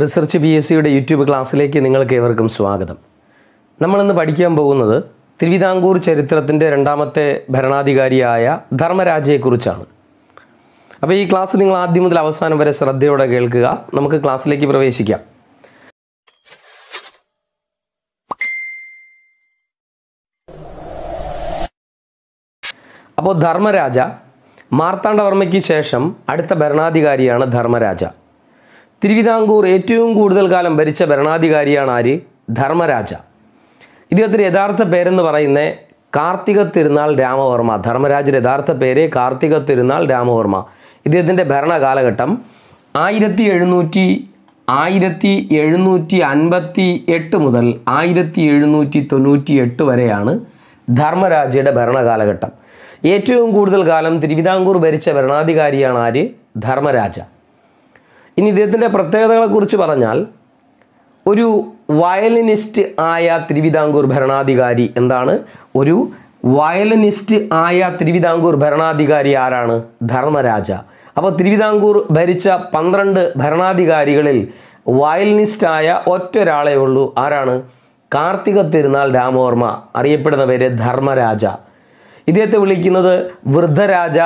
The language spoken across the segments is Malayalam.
റിസർച്ച് ബി എസ് സിയുടെ യൂട്യൂബ് ക്ലാസ്സിലേക്ക് നിങ്ങൾക്ക് ഏവർക്കും സ്വാഗതം നമ്മളിന്ന് പഠിക്കാൻ പോകുന്നത് തിരുവിതാംകൂർ ചരിത്രത്തിൻ്റെ രണ്ടാമത്തെ ഭരണാധികാരിയായ ധർമ്മരാജയെക്കുറിച്ചാണ് അപ്പോൾ ഈ ക്ലാസ് നിങ്ങൾ ആദ്യം മുതൽ അവസാനം വരെ ശ്രദ്ധയോടെ കേൾക്കുക നമുക്ക് ക്ലാസ്സിലേക്ക് പ്രവേശിക്കാം അപ്പോൾ ധർമ്മരാജ മാർത്താണ്ഡവർമ്മയ്ക്ക് ശേഷം അടുത്ത ഭരണാധികാരിയാണ് ധർമ്മരാജ തിരുവിതാംകൂർ ഏറ്റവും കൂടുതൽ കാലം ഭരിച്ച ഭരണാധികാരിയാണ് ആര് ധർമ്മരാജ ഇദ്ദേഹത്തിൻ്റെ യഥാർത്ഥ പേരെന്ന് പറയുന്നത് കാർത്തിക തിരുനാൾ രാമവർമ്മ ധർമ്മരാജൻ്റെ യഥാർത്ഥ പേര് കാർത്തിക തിരുനാൾ രാമവർമ്മ ഇദ്ദേഹത്തിൻ്റെ ഭരണകാലഘട്ടം ആയിരത്തി എഴുന്നൂറ്റി ആയിരത്തി എഴുന്നൂറ്റി അൻപത്തി എട്ട് മുതൽ ആയിരത്തി എഴുന്നൂറ്റി തൊണ്ണൂറ്റി എട്ട് വരെയാണ് ധർമ്മരാജയുടെ ഭരണകാലഘട്ടം ഏറ്റവും കൂടുതൽ കാലം തിരുവിതാംകൂർ ഭരിച്ച ഭരണാധികാരിയാണ് ആര് ധർമ്മരാജ ഇനി ഇദ്ദേഹത്തിൻ്റെ പ്രത്യേകതകളെക്കുറിച്ച് പറഞ്ഞാൽ ഒരു വയലിനിസ്റ്റ് ആയ തിരുവിതാംകൂർ ഭരണാധികാരി എന്താണ് ഒരു വയലിനിസ്റ്റ് ആയ തിരുവിതാംകൂർ ഭരണാധികാരി ആരാണ് ധർമ്മരാജ അപ്പോൾ തിരുവിതാംകൂർ ഭരിച്ച പന്ത്രണ്ട് ഭരണാധികാരികളിൽ വയലിനിസ്റ്റായ ഒറ്റൊരാളേ ഉള്ളൂ ആരാണ് കാർത്തിക തിരുനാൾ രാമവർമ്മ അറിയപ്പെടുന്ന പേര് ധർമ്മരാജ ഇദ്ദേഹത്തെ വിളിക്കുന്നത് വൃദ്ധരാജ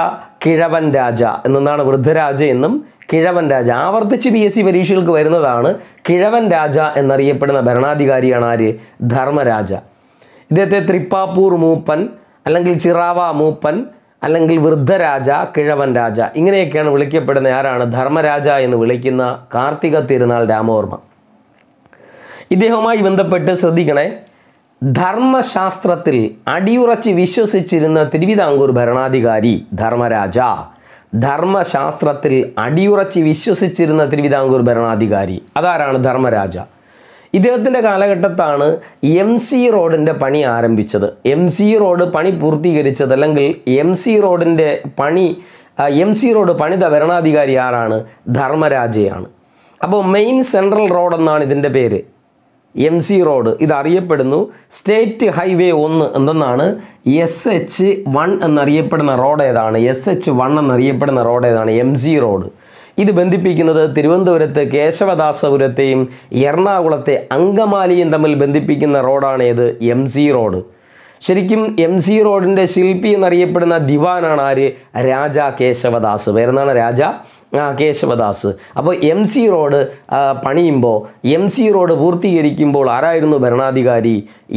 കിഴവൻ രാജ എന്നാണ് വൃദ്ധരാജ എന്നും കിഴവൻ രാജ ആവർത്തിച്ച് പി എസ് സി പരീക്ഷകൾക്ക് വരുന്നതാണ് കിഴവൻ രാജ എന്നറിയപ്പെടുന്ന ഭരണാധികാരിയാണ് ആര് ധർമ്മരാജ ഇദ്ദേഹത്തെ തൃപ്പാപ്പൂർ മൂപ്പൻ അല്ലെങ്കിൽ ചിറാവ മൂപ്പൻ അല്ലെങ്കിൽ വൃദ്ധരാജ കിഴവൻ രാജ ഇങ്ങനെയൊക്കെയാണ് വിളിക്കപ്പെടുന്ന ആരാണ് ധർമ്മരാജ എന്ന് വിളിക്കുന്ന കാർത്തിക തിരുനാൾ രാമവർമ്മ ഇദ്ദേഹവുമായി ബന്ധപ്പെട്ട് ശ്രദ്ധിക്കണേ ധർമ്മശാസ്ത്രത്തിൽ അടിയുറച്ച് വിശ്വസിച്ചിരുന്ന തിരുവിതാംകൂർ ഭരണാധികാരി ധർമ്മരാജ ധർമ്മശാസ്ത്രത്തിൽ അടിയുറച്ച് വിശ്വസിച്ചിരുന്ന തിരുവിതാംകൂർ ഭരണാധികാരി അതാരാണ് ധർമ്മരാജ ഇദ്ദേഹത്തിൻ്റെ കാലഘട്ടത്താണ് എം സി റോഡിൻ്റെ പണി ആരംഭിച്ചത് എം സി റോഡ് പണി പൂർത്തീകരിച്ചത് അല്ലെങ്കിൽ എം സി റോഡിൻ്റെ പണി എം സി റോഡ് പണിത ഭരണാധികാരി ആരാണ് ധർമ്മരാജയാണ് അപ്പോൾ മെയിൻ സെൻട്രൽ റോഡ് എന്നാണ് ഇതിൻ്റെ പേര് എം സി റോഡ് ഇതറിയപ്പെടുന്നു സ്റ്റേറ്റ് ഹൈവേ ഒന്ന് എന്തെന്നാണ് എസ് എച്ച് വൺ എന്നറിയപ്പെടുന്ന റോഡ് ഏതാണ് എസ് എച്ച് വൺ എന്നറിയപ്പെടുന്ന റോഡ് ഏതാണ് എം സി റോഡ് ഇത് ബന്ധിപ്പിക്കുന്നത് തിരുവനന്തപുരത്ത് കേശവദാസപുരത്തെയും എറണാകുളത്തെ അങ്കമാലിയും തമ്മിൽ ബന്ധിപ്പിക്കുന്ന റോഡാണ് ഏത് എം സി റോഡ് ശരിക്കും എം സി റോഡിൻ്റെ ശില്പി എന്നറിയപ്പെടുന്ന ദിവാനാണ് ആര് രാജ കേശവദാസ് പേരെന്നാണ് രാജ ആ കേശവദാസ് അപ്പോൾ എം സി റോഡ് പണിയുമ്പോൾ എം സി റോഡ് പൂർത്തീകരിക്കുമ്പോൾ ആരായിരുന്നു ഭരണാധികാരി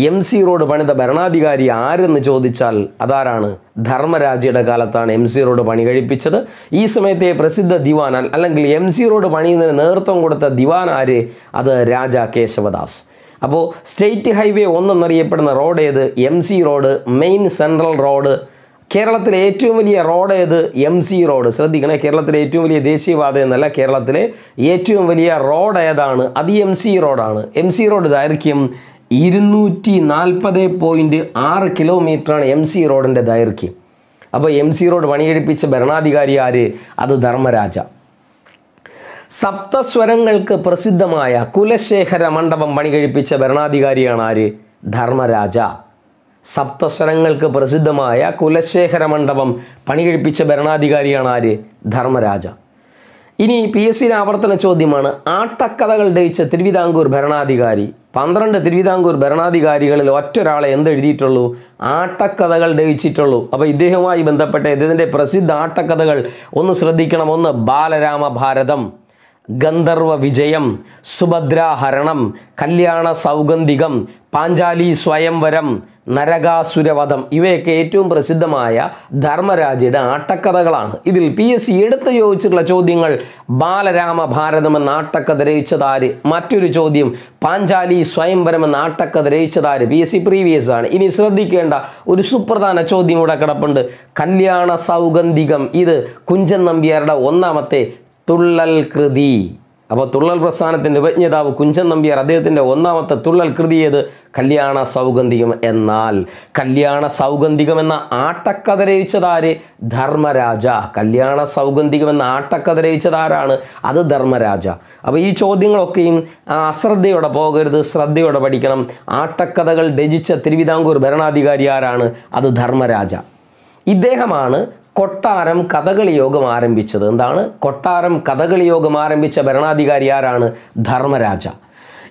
എം സി റോഡ് പണിത ഭരണാധികാരി ആരെന്ന് ചോദിച്ചാൽ അതാരാണ് ധർമ്മരാജയുടെ കാലത്താണ് എം സി റോഡ് പണി കഴിപ്പിച്ചത് ഈ സമയത്തെ പ്രസിദ്ധ ദിവാൻ അല്ലെങ്കിൽ എം സി റോഡ് പണിയുന്നതിന് നേതൃത്വം കൊടുത്ത ദിവാൻ ആര് അത് രാജ കേശവദാസ് അപ്പോൾ സ്റ്റേറ്റ് ഹൈവേ ഒന്നെന്നറിയപ്പെടുന്ന റോഡ് ഏത് M C road main central road കേരളത്തിലെ ഏറ്റവും വലിയ റോഡ് ഏത് എം സി റോഡ് ശ്രദ്ധിക്കണേ കേരളത്തിലെ ഏറ്റവും വലിയ ദേശീയപാത എന്നല്ല കേരളത്തിലെ ഏറ്റവും വലിയ റോഡ് ഏതാണ് അത് എം സി റോഡാണ് എം സി റോഡ് ദൈർഘ്യം ഇരുന്നൂറ്റി നാൽപ്പത് പോയിൻ്റ് ആറ് കിലോമീറ്ററാണ് എം സി റോഡിൻ്റെ ദൈർഘ്യം അപ്പോൾ എം സി റോഡ് പണിയെടുപ്പിച്ച ഭരണാധികാരി ആര് അത് ധർമ്മരാജ സപ്തസ്വരങ്ങൾക്ക് പ്രസിദ്ധമായ കുലശേഖര മണ്ഡപം പണികഴിപ്പിച്ച ഭരണാധികാരിയാണ് ആര് ധർമ്മരാജ സപ്തസ്വരങ്ങൾക്ക് പ്രസിദ്ധമായ കുലശേഖര മണ്ഡപം പണികഴിപ്പിച്ച ഭരണാധികാരിയാണ് ആര് ധർമ്മരാജ ഇനി പി എസ് സിയിലെ ആവർത്തന ചോദ്യമാണ് ആട്ടക്കഥകൾ ഡയിച്ച തിരുവിതാംകൂർ ഭരണാധികാരി പന്ത്രണ്ട് തിരുവിതാംകൂർ ഭരണാധികാരികളിൽ ഒറ്റൊരാളെ എന്തെഴുതിയിട്ടുള്ളൂ ആട്ടക്കഥകൾ ഡയിച്ചിട്ടുള്ളൂ അപ്പോൾ ഇദ്ദേഹവുമായി ബന്ധപ്പെട്ട ഇദ്ദേഹത്തിൻ്റെ പ്രസിദ്ധ ആട്ടക്കഥകൾ ഒന്ന് ശ്രദ്ധിക്കണം ഒന്ന് ബാലരാമ ഭാരതം ഗന്ധർവ വിജയം സുഭദ്രാഹരണം കല്യാണ സൗഗന്ധികം പാഞ്ചാലി സ്വയംവരം നരകാസുരവധം ഇവയൊക്കെ ഏറ്റവും പ്രസിദ്ധമായ ധർമ്മരാജയുടെ ആട്ടക്കഥകളാണ് ഇതിൽ പി എസ് സി എടുത്തു ചോദിച്ചിട്ടുള്ള ചോദ്യങ്ങൾ ബാലരാമ ഭാരതം എന്ന ആട്ടക്കഥ രചിച്ചതാര് മറ്റൊരു ചോദ്യം പാഞ്ചാലി സ്വയംവരം എന്ന ആട്ടക്കഥ രചിച്ചതാര് പി എസ് സി പ്രീവിയസ് ആണ് ഇനി ശ്രദ്ധിക്കേണ്ട ഒരു സുപ്രധാന ചോദ്യം ഇവിടെ കിടപ്പുണ്ട് കല്യാണ സൗഗന്ധികം ഇത് കുഞ്ചൻ നമ്പ്യാരുടെ ഒന്നാമത്തെ തുള്ളൽ കൃതി അപ്പോൾ തുള്ളൽ പ്രസ്ഥാനത്തിൻ്റെ ഉപജ്ഞതാവ് കുഞ്ചൻ നമ്പ്യാർ അദ്ദേഹത്തിൻ്റെ ഒന്നാമത്തെ തുള്ളൽ കൃതി ഏത് കല്യാണ സൗഗന്ധികം എന്നാൽ കല്യാണ സൗഗന്ധികം എന്ന ആട്ടക്കഥ രചിച്ചതാര് ധർമ്മരാജ കല്യാണ സൗഗന്ധികം എന്ന ആട്ടക്കഥ രചിച്ചതാരാണ് അത് ധർമ്മരാജ അപ്പോൾ ഈ ചോദ്യങ്ങളൊക്കെയും അശ്രദ്ധയോടെ പോകരുത് ശ്രദ്ധയോടെ പഠിക്കണം ആട്ടക്കഥകൾ രചിച്ച തിരുവിതാംകൂർ ഭരണാധികാരി ആരാണ് അത് ധർമ്മരാജ ഇദ്ദേഹമാണ് കൊട്ടാരം കഥകളി യോഗം ആരംഭിച്ചത് എന്താണ് കൊട്ടാരം കഥകളി യോഗം ആരംഭിച്ച ഭരണാധികാരി ആരാണ് ധർമ്മരാജ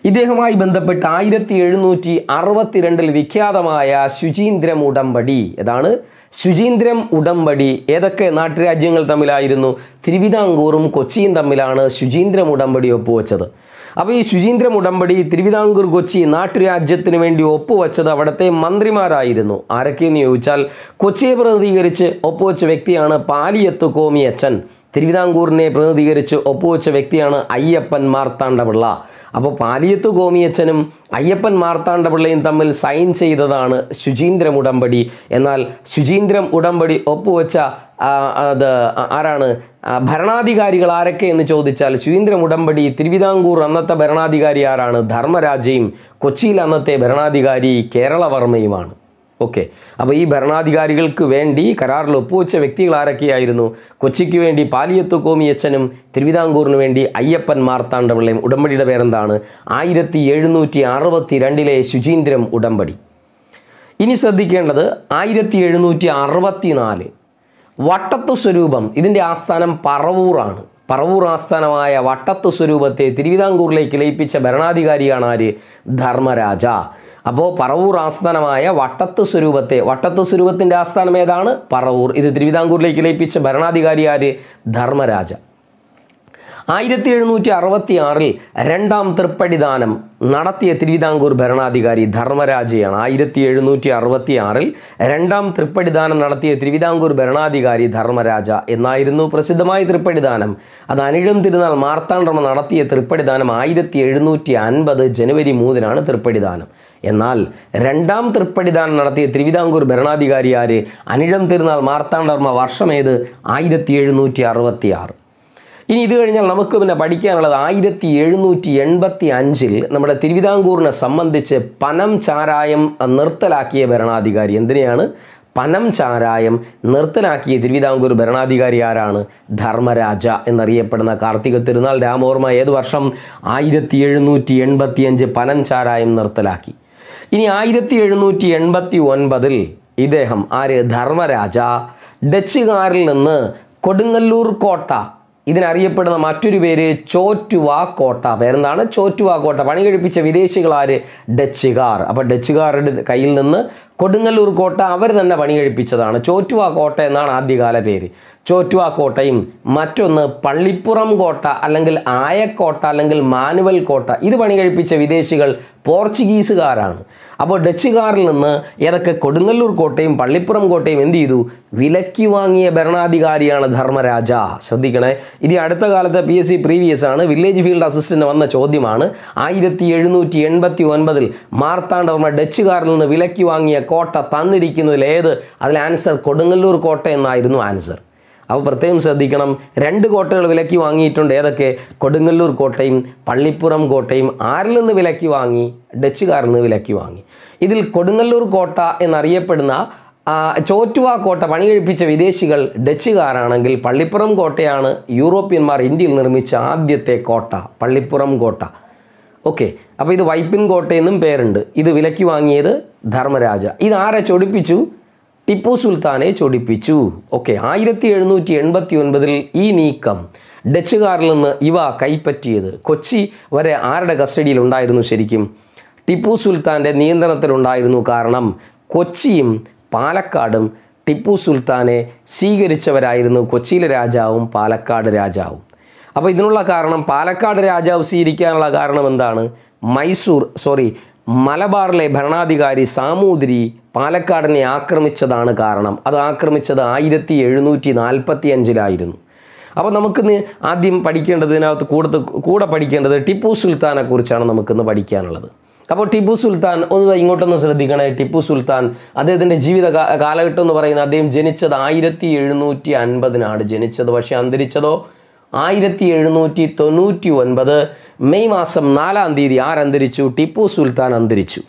ഇദ്ദേഹവുമായി ബന്ധപ്പെട്ട് ആയിരത്തി എഴുന്നൂറ്റി അറുപത്തിരണ്ടിൽ വിഖ്യാതമായ ശുചീന്ദ്രം ഉടമ്പടി ഏതാണ് ശുചീന്ദ്രം ഉടമ്പടി ഏതൊക്കെ നാട്ടുരാജ്യങ്ങൾ തമ്മിലായിരുന്നു തിരുവിതാംകൂറും കൊച്ചിയും തമ്മിലാണ് ശുചീന്ദ്രം ഉടമ്പടി ഒപ്പുവെച്ചത് അപ്പോൾ ഈ ശുചീന്ദ്രം ഉടമ്പടി തിരുവിതാംകൂർ കൊച്ചി നാട്ടുരാജ്യത്തിന് വേണ്ടി ഒപ്പുവച്ചത് അവിടുത്തെ മന്ത്രിമാരായിരുന്നു ആരൊക്കെയെന്ന് ചോദിച്ചാൽ കൊച്ചിയെ പ്രതിനിധീകരിച്ച് ഒപ്പുവെച്ച വ്യക്തിയാണ് പാലിയത്ത് കോമിയച്ചൻ തിരുവിതാംകൂറിനെ പ്രതിനിധീകരിച്ച് ഒപ്പുവെച്ച വ്യക്തിയാണ് അയ്യപ്പൻ മാർത്താണ്ഡപിള്ള അപ്പോൾ പാലിയത്ത് ഗോമിയച്ചനും അയ്യപ്പൻ മാർത്താണ്ഡപിള്ളയും തമ്മിൽ സൈൻ ചെയ്തതാണ് ശുചീന്ദ്രം ഉടമ്പടി എന്നാൽ ശുചീന്ദ്രം ഉടമ്പടി ഒപ്പുവെച്ച അത് ആരാണ് ഭരണാധികാരികൾ ആരൊക്കെ എന്ന് ചോദിച്ചാൽ ശുവീന്ദ്രൻ ഉടമ്പടി തിരുവിതാംകൂർ അന്നത്തെ ഭരണാധികാരി ആരാണ് ധർമ്മരാജയും കൊച്ചിയിൽ അന്നത്തെ ഭരണാധികാരി കേരളവർമ്മയുമാണ് ഓക്കെ അപ്പോൾ ഈ ഭരണാധികാരികൾക്ക് വേണ്ടി കരാറിൽ ഒപ്പുവെച്ച വ്യക്തികൾ ആരൊക്കെയായിരുന്നു കൊച്ചിക്ക് വേണ്ടി പാലിയത്ത് അച്ഛനും തിരുവിതാംകൂറിന് വേണ്ടി അയ്യപ്പൻ മാർത്താണ്ഡപിള്ളയും ഉടമ്പടിയുടെ പേരെന്താണ് ആയിരത്തി എഴുന്നൂറ്റി അറുപത്തി രണ്ടിലെ ശുചീന്ദ്രം ഉടമ്പടി ഇനി ശ്രദ്ധിക്കേണ്ടത് ആയിരത്തി എഴുന്നൂറ്റി അറുപത്തി നാല് വട്ടത്തു സ്വരൂപം ഇതിൻ്റെ ആസ്ഥാനം പറവൂറാണ് പറവൂർ ആസ്ഥാനമായ വട്ടത്തു സ്വരൂപത്തെ തിരുവിതാംകൂറിലേക്ക് ലയിപ്പിച്ച ഭരണാധികാരിയാണ് ആര് ധർമ്മരാജ അപ്പോൾ പറവൂർ ആസ്ഥാനമായ വട്ടത്തു സ്വരൂപത്തെ വട്ടത്തു സ്വരൂപത്തിൻ്റെ ആസ്ഥാനം ഏതാണ് പറവൂർ ഇത് തിരുവിതാംകൂറിലേക്ക് ലയിപ്പിച്ച ഭരണാധികാരി ആര് ധർമ്മരാജ ആയിരത്തി എഴുന്നൂറ്റി അറുപത്തി ആറിൽ രണ്ടാം തൃപ്പടിദാനം നടത്തിയ തിരുവിതാംകൂർ ഭരണാധികാരി ധർമ്മരാജയാണ് ആയിരത്തി എഴുന്നൂറ്റി അറുപത്തി ആറിൽ രണ്ടാം തൃപ്പടിദാനം നടത്തിയ തിരുവിതാംകൂർ ഭരണാധികാരി ധർമ്മരാജ എന്നായിരുന്നു പ്രസിദ്ധമായ തൃപ്പടിദാനം അത് അനിഴം തിരുനാൾ മാർത്താണ്ഡമ നടത്തിയ തൃപ്പടിദാനം ആയിരത്തി എഴുന്നൂറ്റി അൻപത് ജനുവരി മൂന്നിനാണ് തൃപ്പടിദാനം എന്നാൽ രണ്ടാം തൃപ്പടിദാനം നടത്തിയ തിരുവിതാംകൂർ ഭരണാധികാരിയാരെ ആര് അനിഴം തിരുനാൾ മാർത്താണ്ഡർമ്മ വർഷമേത് ആയിരത്തി എഴുന്നൂറ്റി അറുപത്തി ആറ് ഇനി ഇത് കഴിഞ്ഞാൽ നമുക്ക് പിന്നെ പഠിക്കാനുള്ളത് ആയിരത്തി എഴുന്നൂറ്റി എൺപത്തി അഞ്ചിൽ നമ്മുടെ തിരുവിതാംകൂറിനെ സംബന്ധിച്ച് പനം ചാരായം നിർത്തലാക്കിയ ഭരണാധികാരി എന്തിനെയാണ് പനം ചാരായം നിർത്തലാക്കിയ തിരുവിതാംകൂർ ഭരണാധികാരി ആരാണ് ധർമ്മരാജ എന്നറിയപ്പെടുന്ന കാർത്തിക തിരുനാൾ രാമവർമ്മ ഏത് വർഷം ആയിരത്തി എഴുന്നൂറ്റി എൺപത്തി അഞ്ച് പനം ചാരായം നിർത്തലാക്കി ഇനി ആയിരത്തി എഴുന്നൂറ്റി എൺപത്തി ഒൻപതിൽ ഇദ്ദേഹം ആര് ധർമ്മരാജ ഡച്ചുകാരിൽ നിന്ന് കൊടുങ്ങല്ലൂർ കോട്ട ഇതിനറിയപ്പെടുന്ന മറ്റൊരു പേര് ചോറ്റുവാ കോട്ട പേരെന്താണ് ചോറ്റുവാ കോട്ട പണി കഴിപ്പിച്ച വിദേശികളാര് ഡച്ചുകാർ അപ്പോൾ ഡച്ചുകാരുടെ കയ്യിൽ നിന്ന് കൊടുങ്ങല്ലൂർ കോട്ട അവർ തന്നെ പണി കഴിപ്പിച്ചതാണ് ചോറ്റുവാ കോട്ട എന്നാണ് ആദ്യകാല പേര് ചോറ്റുവ കോട്ടയും മറ്റൊന്ന് പള്ളിപ്പുറം കോട്ട അല്ലെങ്കിൽ ആയക്കോട്ട അല്ലെങ്കിൽ മാനുവൽ കോട്ട ഇത് പണി കഴിപ്പിച്ച വിദേശികൾ പോർച്ചുഗീസുകാരാണ് അപ്പോൾ ഡച്ചുകാരിൽ നിന്ന് ഏതൊക്കെ കൊടുങ്ങല്ലൂർ കോട്ടയും പള്ളിപ്പുറം കോട്ടയും എന്ത് ചെയ്തു വിലക്കി വാങ്ങിയ ഭരണാധികാരിയാണ് ധർമ്മരാജ ശ്രദ്ധിക്കണേ ഇത് അടുത്ത കാലത്തെ പി എസ് സി പ്രീവിയസ് ആണ് വില്ലേജ് ഫീൽഡ് അസിസ്റ്റൻ്റ് വന്ന ചോദ്യമാണ് ആയിരത്തി എഴുന്നൂറ്റി എൺപത്തി ഒൻപതിൽ മാർത്താണ്ഡവർമ്മ ഡച്ചുകാരിൽ നിന്ന് വിലക്കി വാങ്ങിയ കോട്ട തന്നിരിക്കുന്നതിൽ ഏത് അതിൽ ആൻസർ കൊടുങ്ങല്ലൂർ കോട്ട എന്നായിരുന്നു ആൻസർ അപ്പോൾ പ്രത്യേകം ശ്രദ്ധിക്കണം രണ്ട് കോട്ടകൾ വിലക്കി വാങ്ങിയിട്ടുണ്ട് ഏതൊക്കെ കൊടുങ്ങല്ലൂർ കോട്ടയും പള്ളിപ്പുറം കോട്ടയും ആരിൽ നിന്ന് വിലക്കി വാങ്ങി ഡച്ചുകാരിൽ നിന്ന് വിലക്കി വാങ്ങി ഇതിൽ കൊടുങ്ങല്ലൂർ കോട്ട എന്നറിയപ്പെടുന്ന ചോറ്റുവ കോട്ട പണി കഴിപ്പിച്ച വിദേശികൾ ഡച്ചുകാരാണെങ്കിൽ പള്ളിപ്പുറം കോട്ടയാണ് യൂറോപ്യന്മാർ ഇന്ത്യയിൽ നിർമ്മിച്ച ആദ്യത്തെ കോട്ട പള്ളിപ്പുറം കോട്ട ഓക്കെ അപ്പോൾ ഇത് വൈപ്പിൻ കോട്ടയെന്നും പേരുണ്ട് ഇത് വിലക്കി വാങ്ങിയത് ധർമ്മരാജ ഇത് ആരെ ചൊടിപ്പിച്ചു ടിപ്പു സുൽത്താനെ ചൊടിപ്പിച്ചു ഓക്കെ ആയിരത്തി എഴുന്നൂറ്റി എൺപത്തി ഒൻപതിൽ ഈ നീക്കം ഡച്ചുകാരിൽ നിന്ന് ഇവ കൈപ്പറ്റിയത് കൊച്ചി വരെ ആരുടെ കസ്റ്റഡിയിൽ ഉണ്ടായിരുന്നു ശരിക്കും ടിപ്പു സുൽത്താൻ്റെ നിയന്ത്രണത്തിലുണ്ടായിരുന്നു കാരണം കൊച്ചിയും പാലക്കാടും ടിപ്പു സുൽത്താനെ സ്വീകരിച്ചവരായിരുന്നു കൊച്ചിയിലെ രാജാവും പാലക്കാട് രാജാവും അപ്പോൾ ഇതിനുള്ള കാരണം പാലക്കാട് രാജാവ് സ്വീകരിക്കാനുള്ള കാരണം എന്താണ് മൈസൂർ സോറി മലബാറിലെ ഭരണാധികാരി സാമൂതിരി പാലക്കാടിനെ ആക്രമിച്ചതാണ് കാരണം അത് ആക്രമിച്ചത് ആയിരത്തി എഴുന്നൂറ്റി നാൽപ്പത്തി അഞ്ചിലായിരുന്നു അപ്പോൾ നമുക്കിന്ന് ആദ്യം പഠിക്കേണ്ടത് ഇതിനകത്ത് കൂടെ കൂടെ പഠിക്കേണ്ടത് ടിപ്പു കുറിച്ചാണ് നമുക്കിന്ന് പഠിക്കാനുള്ളത് അപ്പോൾ ടിപ്പു സുൽത്താൻ ഒന്ന് ഇങ്ങോട്ടൊന്ന് ശ്രദ്ധിക്കണേ ടിപ്പു സുൽത്താൻ അദ്ദേഹത്തിൻ്റെ ജീവിത കാലഘട്ടം എന്ന് പറയുന്നത് അദ്ദേഹം ജനിച്ചത് ആയിരത്തി എഴുന്നൂറ്റി അൻപതിനാണ് ജനിച്ചത് പക്ഷേ അന്തരിച്ചതോ ആയിരത്തി എഴുന്നൂറ്റി തൊണ്ണൂറ്റി ഒൻപത് മെയ് മാസം നാലാം തീയതി ആരന്തരിച്ചു ടിപ്പു സുൽത്താൻ അന്തരിച്ചു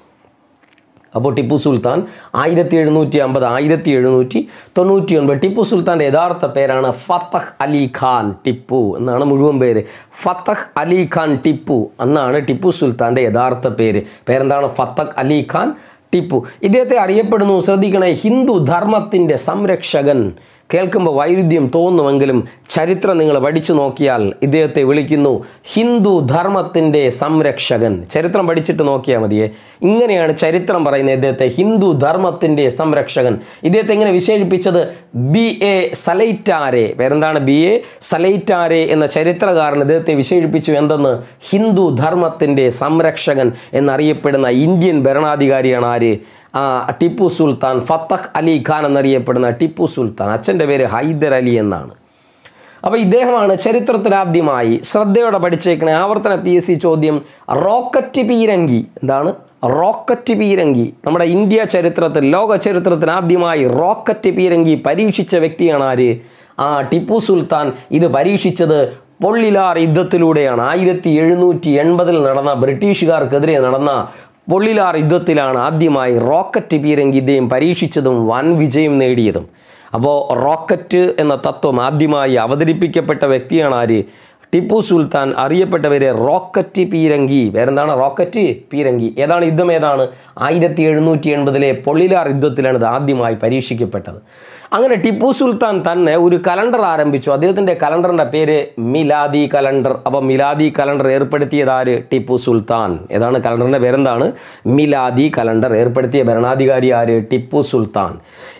അപ്പോൾ ടിപ്പു സുൽത്താൻ ആയിരത്തി എഴുന്നൂറ്റി അമ്പത് ആയിരത്തി എഴുന്നൂറ്റി തൊണ്ണൂറ്റി ഒൻപത് ടിപ്പു സുൽത്താൻ്റെ യഥാർത്ഥ പേരാണ് ഫത്തഹ് അലി ഖാൻ ടിപ്പു എന്നാണ് മുഴുവൻ പേര് ഫത്തഹ് അലി ഖാൻ ടിപ്പു എന്നാണ് ടിപ്പു സുൽത്താൻ്റെ യഥാർത്ഥ പേര് പേരെന്താണ് ഫത്തഹ് അലി ഖാൻ ടിപ്പു ഇദ്ദേഹത്തെ അറിയപ്പെടുന്നു ശ്രദ്ധിക്കണേ ഹിന്ദു ധർമ്മത്തിൻ്റെ സംരക്ഷകൻ കേൾക്കുമ്പോൾ വൈരുദ്ധ്യം തോന്നുമെങ്കിലും ചരിത്രം നിങ്ങൾ പഠിച്ചു നോക്കിയാൽ ഇദ്ദേഹത്തെ വിളിക്കുന്നു ഹിന്ദു ധർമ്മത്തിൻ്റെ സംരക്ഷകൻ ചരിത്രം പഠിച്ചിട്ട് നോക്കിയാൽ മതിയേ ഇങ്ങനെയാണ് ചരിത്രം പറയുന്നത് ഇദ്ദേഹത്തെ ഹിന്ദു ധർമ്മത്തിൻ്റെ സംരക്ഷകൻ ഇദ്ദേഹത്തെ ഇങ്ങനെ വിശേഷിപ്പിച്ചത് ബി എ സലൈറ്റാരെ വേറെന്താണ് ബി എ സലൈറ്റാരെ എന്ന ചരിത്രകാരൻ ഇദ്ദേഹത്തെ വിശേഷിപ്പിച്ചു എന്തെന്ന് ഹിന്ദു ധർമ്മത്തിൻ്റെ സംരക്ഷകൻ എന്നറിയപ്പെടുന്ന ഇന്ത്യൻ ഭരണാധികാരിയാണ് ആര് ടിപ്പു സുൽത്താൻ ഫത്തഹ് അലി ഖാൻ എന്നറിയപ്പെടുന്ന ടിപ്പു സുൽത്താൻ അച്ഛൻ്റെ പേര് ഹൈദർ അലി എന്നാണ് അപ്പോൾ ഇദ്ദേഹമാണ് ചരിത്രത്തിലാദ്യമായി ശ്രദ്ധയോടെ പഠിച്ചേക്കണ ആവർത്തന പി എസ് സി ചോദ്യം റോക്കറ്റ് പീരങ്കി എന്താണ് റോക്കറ്റ് പീരങ്കി നമ്മുടെ ഇന്ത്യ ചരിത്രത്തിൽ ലോക ചരിത്രത്തിൽ ആദ്യമായി റോക്കറ്റ് പീരങ്കി പരീക്ഷിച്ച വ്യക്തിയാണ് ആര് ആ ടിപ്പു സുൽത്താൻ ഇത് പരീക്ഷിച്ചത് പൊള്ളിലാർ യുദ്ധത്തിലൂടെയാണ് ആയിരത്തി എഴുന്നൂറ്റി എൺപതിൽ നടന്ന ബ്രിട്ടീഷുകാർക്കെതിരെ നടന്ന പൊള്ളിലാർ യുദ്ധത്തിലാണ് ആദ്യമായി റോക്കറ്റ് പീരങ്കി ഇദ്ദേഹം പരീക്ഷിച്ചതും വൻ വിജയം നേടിയതും അപ്പോൾ റോക്കറ്റ് എന്ന തത്വം ആദ്യമായി അവതരിപ്പിക്കപ്പെട്ട വ്യക്തിയാണ് ആര് ടിപ്പു സുൽത്താൻ അറിയപ്പെട്ടവരെ റോക്കറ്റ് പീരങ്കി വേറെന്താണ് റോക്കറ്റ് പീരങ്കി ഏതാണ് യുദ്ധം ഏതാണ് ആയിരത്തി എഴുന്നൂറ്റി എൺപതിലെ പൊള്ളിലാർ യുദ്ധത്തിലാണ് ഇത് ആദ്യമായി പരീക്ഷിക്കപ്പെട്ടത് അങ്ങനെ ടിപ്പു സുൽത്താൻ തന്നെ ഒരു കലണ്ടർ ആരംഭിച്ചു അദ്ദേഹത്തിൻ്റെ കലണ്ടറിൻ്റെ പേര് മിലാദി കലണ്ടർ അപ്പോൾ മിലാദി കലണ്ടർ ആര് ടിപ്പു സുൽത്താൻ ഏതാണ് കലണ്ടറിൻ്റെ പേരെന്താണ് മിലാദി കലണ്ടർ ഏർപ്പെടുത്തിയ ഭരണാധികാരി ആര് ടിപ്പു സുൽത്താൻ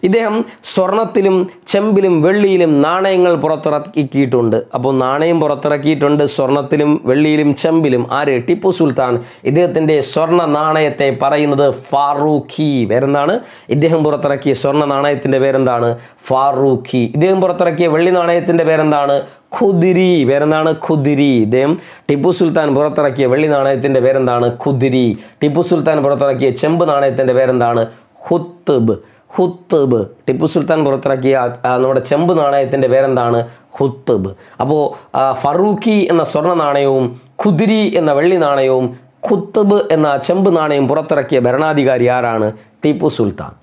ഇദ്ദേഹം സ്വർണത്തിലും ചെമ്പിലും വെള്ളിയിലും നാണയങ്ങൾ പുറത്തിറക്കിയിട്ടുണ്ട് അപ്പോൾ നാണയം പുറത്തിറക്കിയിട്ടുണ്ട് സ്വർണത്തിലും വെള്ളിയിലും ചെമ്പിലും ആര് ടിപ്പു സുൽത്താൻ ഇദ്ദേഹത്തിൻ്റെ സ്വർണ്ണ നാണയത്തെ പറയുന്നത് ഫാറൂഖി പേരെന്താണ് ഇദ്ദേഹം പുറത്തിറക്കിയ സ്വർണ്ണ നാണയത്തിൻ്റെ പേരെന്താണ് ഫാറൂഖി ഇദ്ദേഹം പുറത്തിറക്കിയ വെള്ളി നാണയത്തിൻ്റെ പേരെന്താണ് ഖുദിരി പേരെന്താണ് ഖുദിരി ഇദ്ദേഹം ടിപ്പു സുൽത്താൻ പുറത്തിറക്കിയ വെള്ളി നാണയത്തിൻ്റെ പേരെന്താണ് ഖുദിരി ടിപ്പു സുൽത്താൻ പുറത്തിറക്കിയ ചെമ്പ് നാണയത്തിൻ്റെ പേരെന്താണ് ഹുത്തുബ് ഹുത്തുബ് ടിപ്പു സുൽത്താൻ പുറത്തിറക്കിയ നമ്മുടെ ചെമ്പ് നാണയത്തിൻ്റെ പേരെന്താണ് ഹുത്തുബ് അപ്പോൾ ഫറൂഖി എന്ന സ്വർണ്ണ നാണയവും ഖുദിരി എന്ന വെള്ളി നാണയവും ഖുത്തുബ് എന്ന ചെമ്പ് നാണയം പുറത്തിറക്കിയ ഭരണാധികാരി ആരാണ് ടിപ്പു സുൽത്താൻ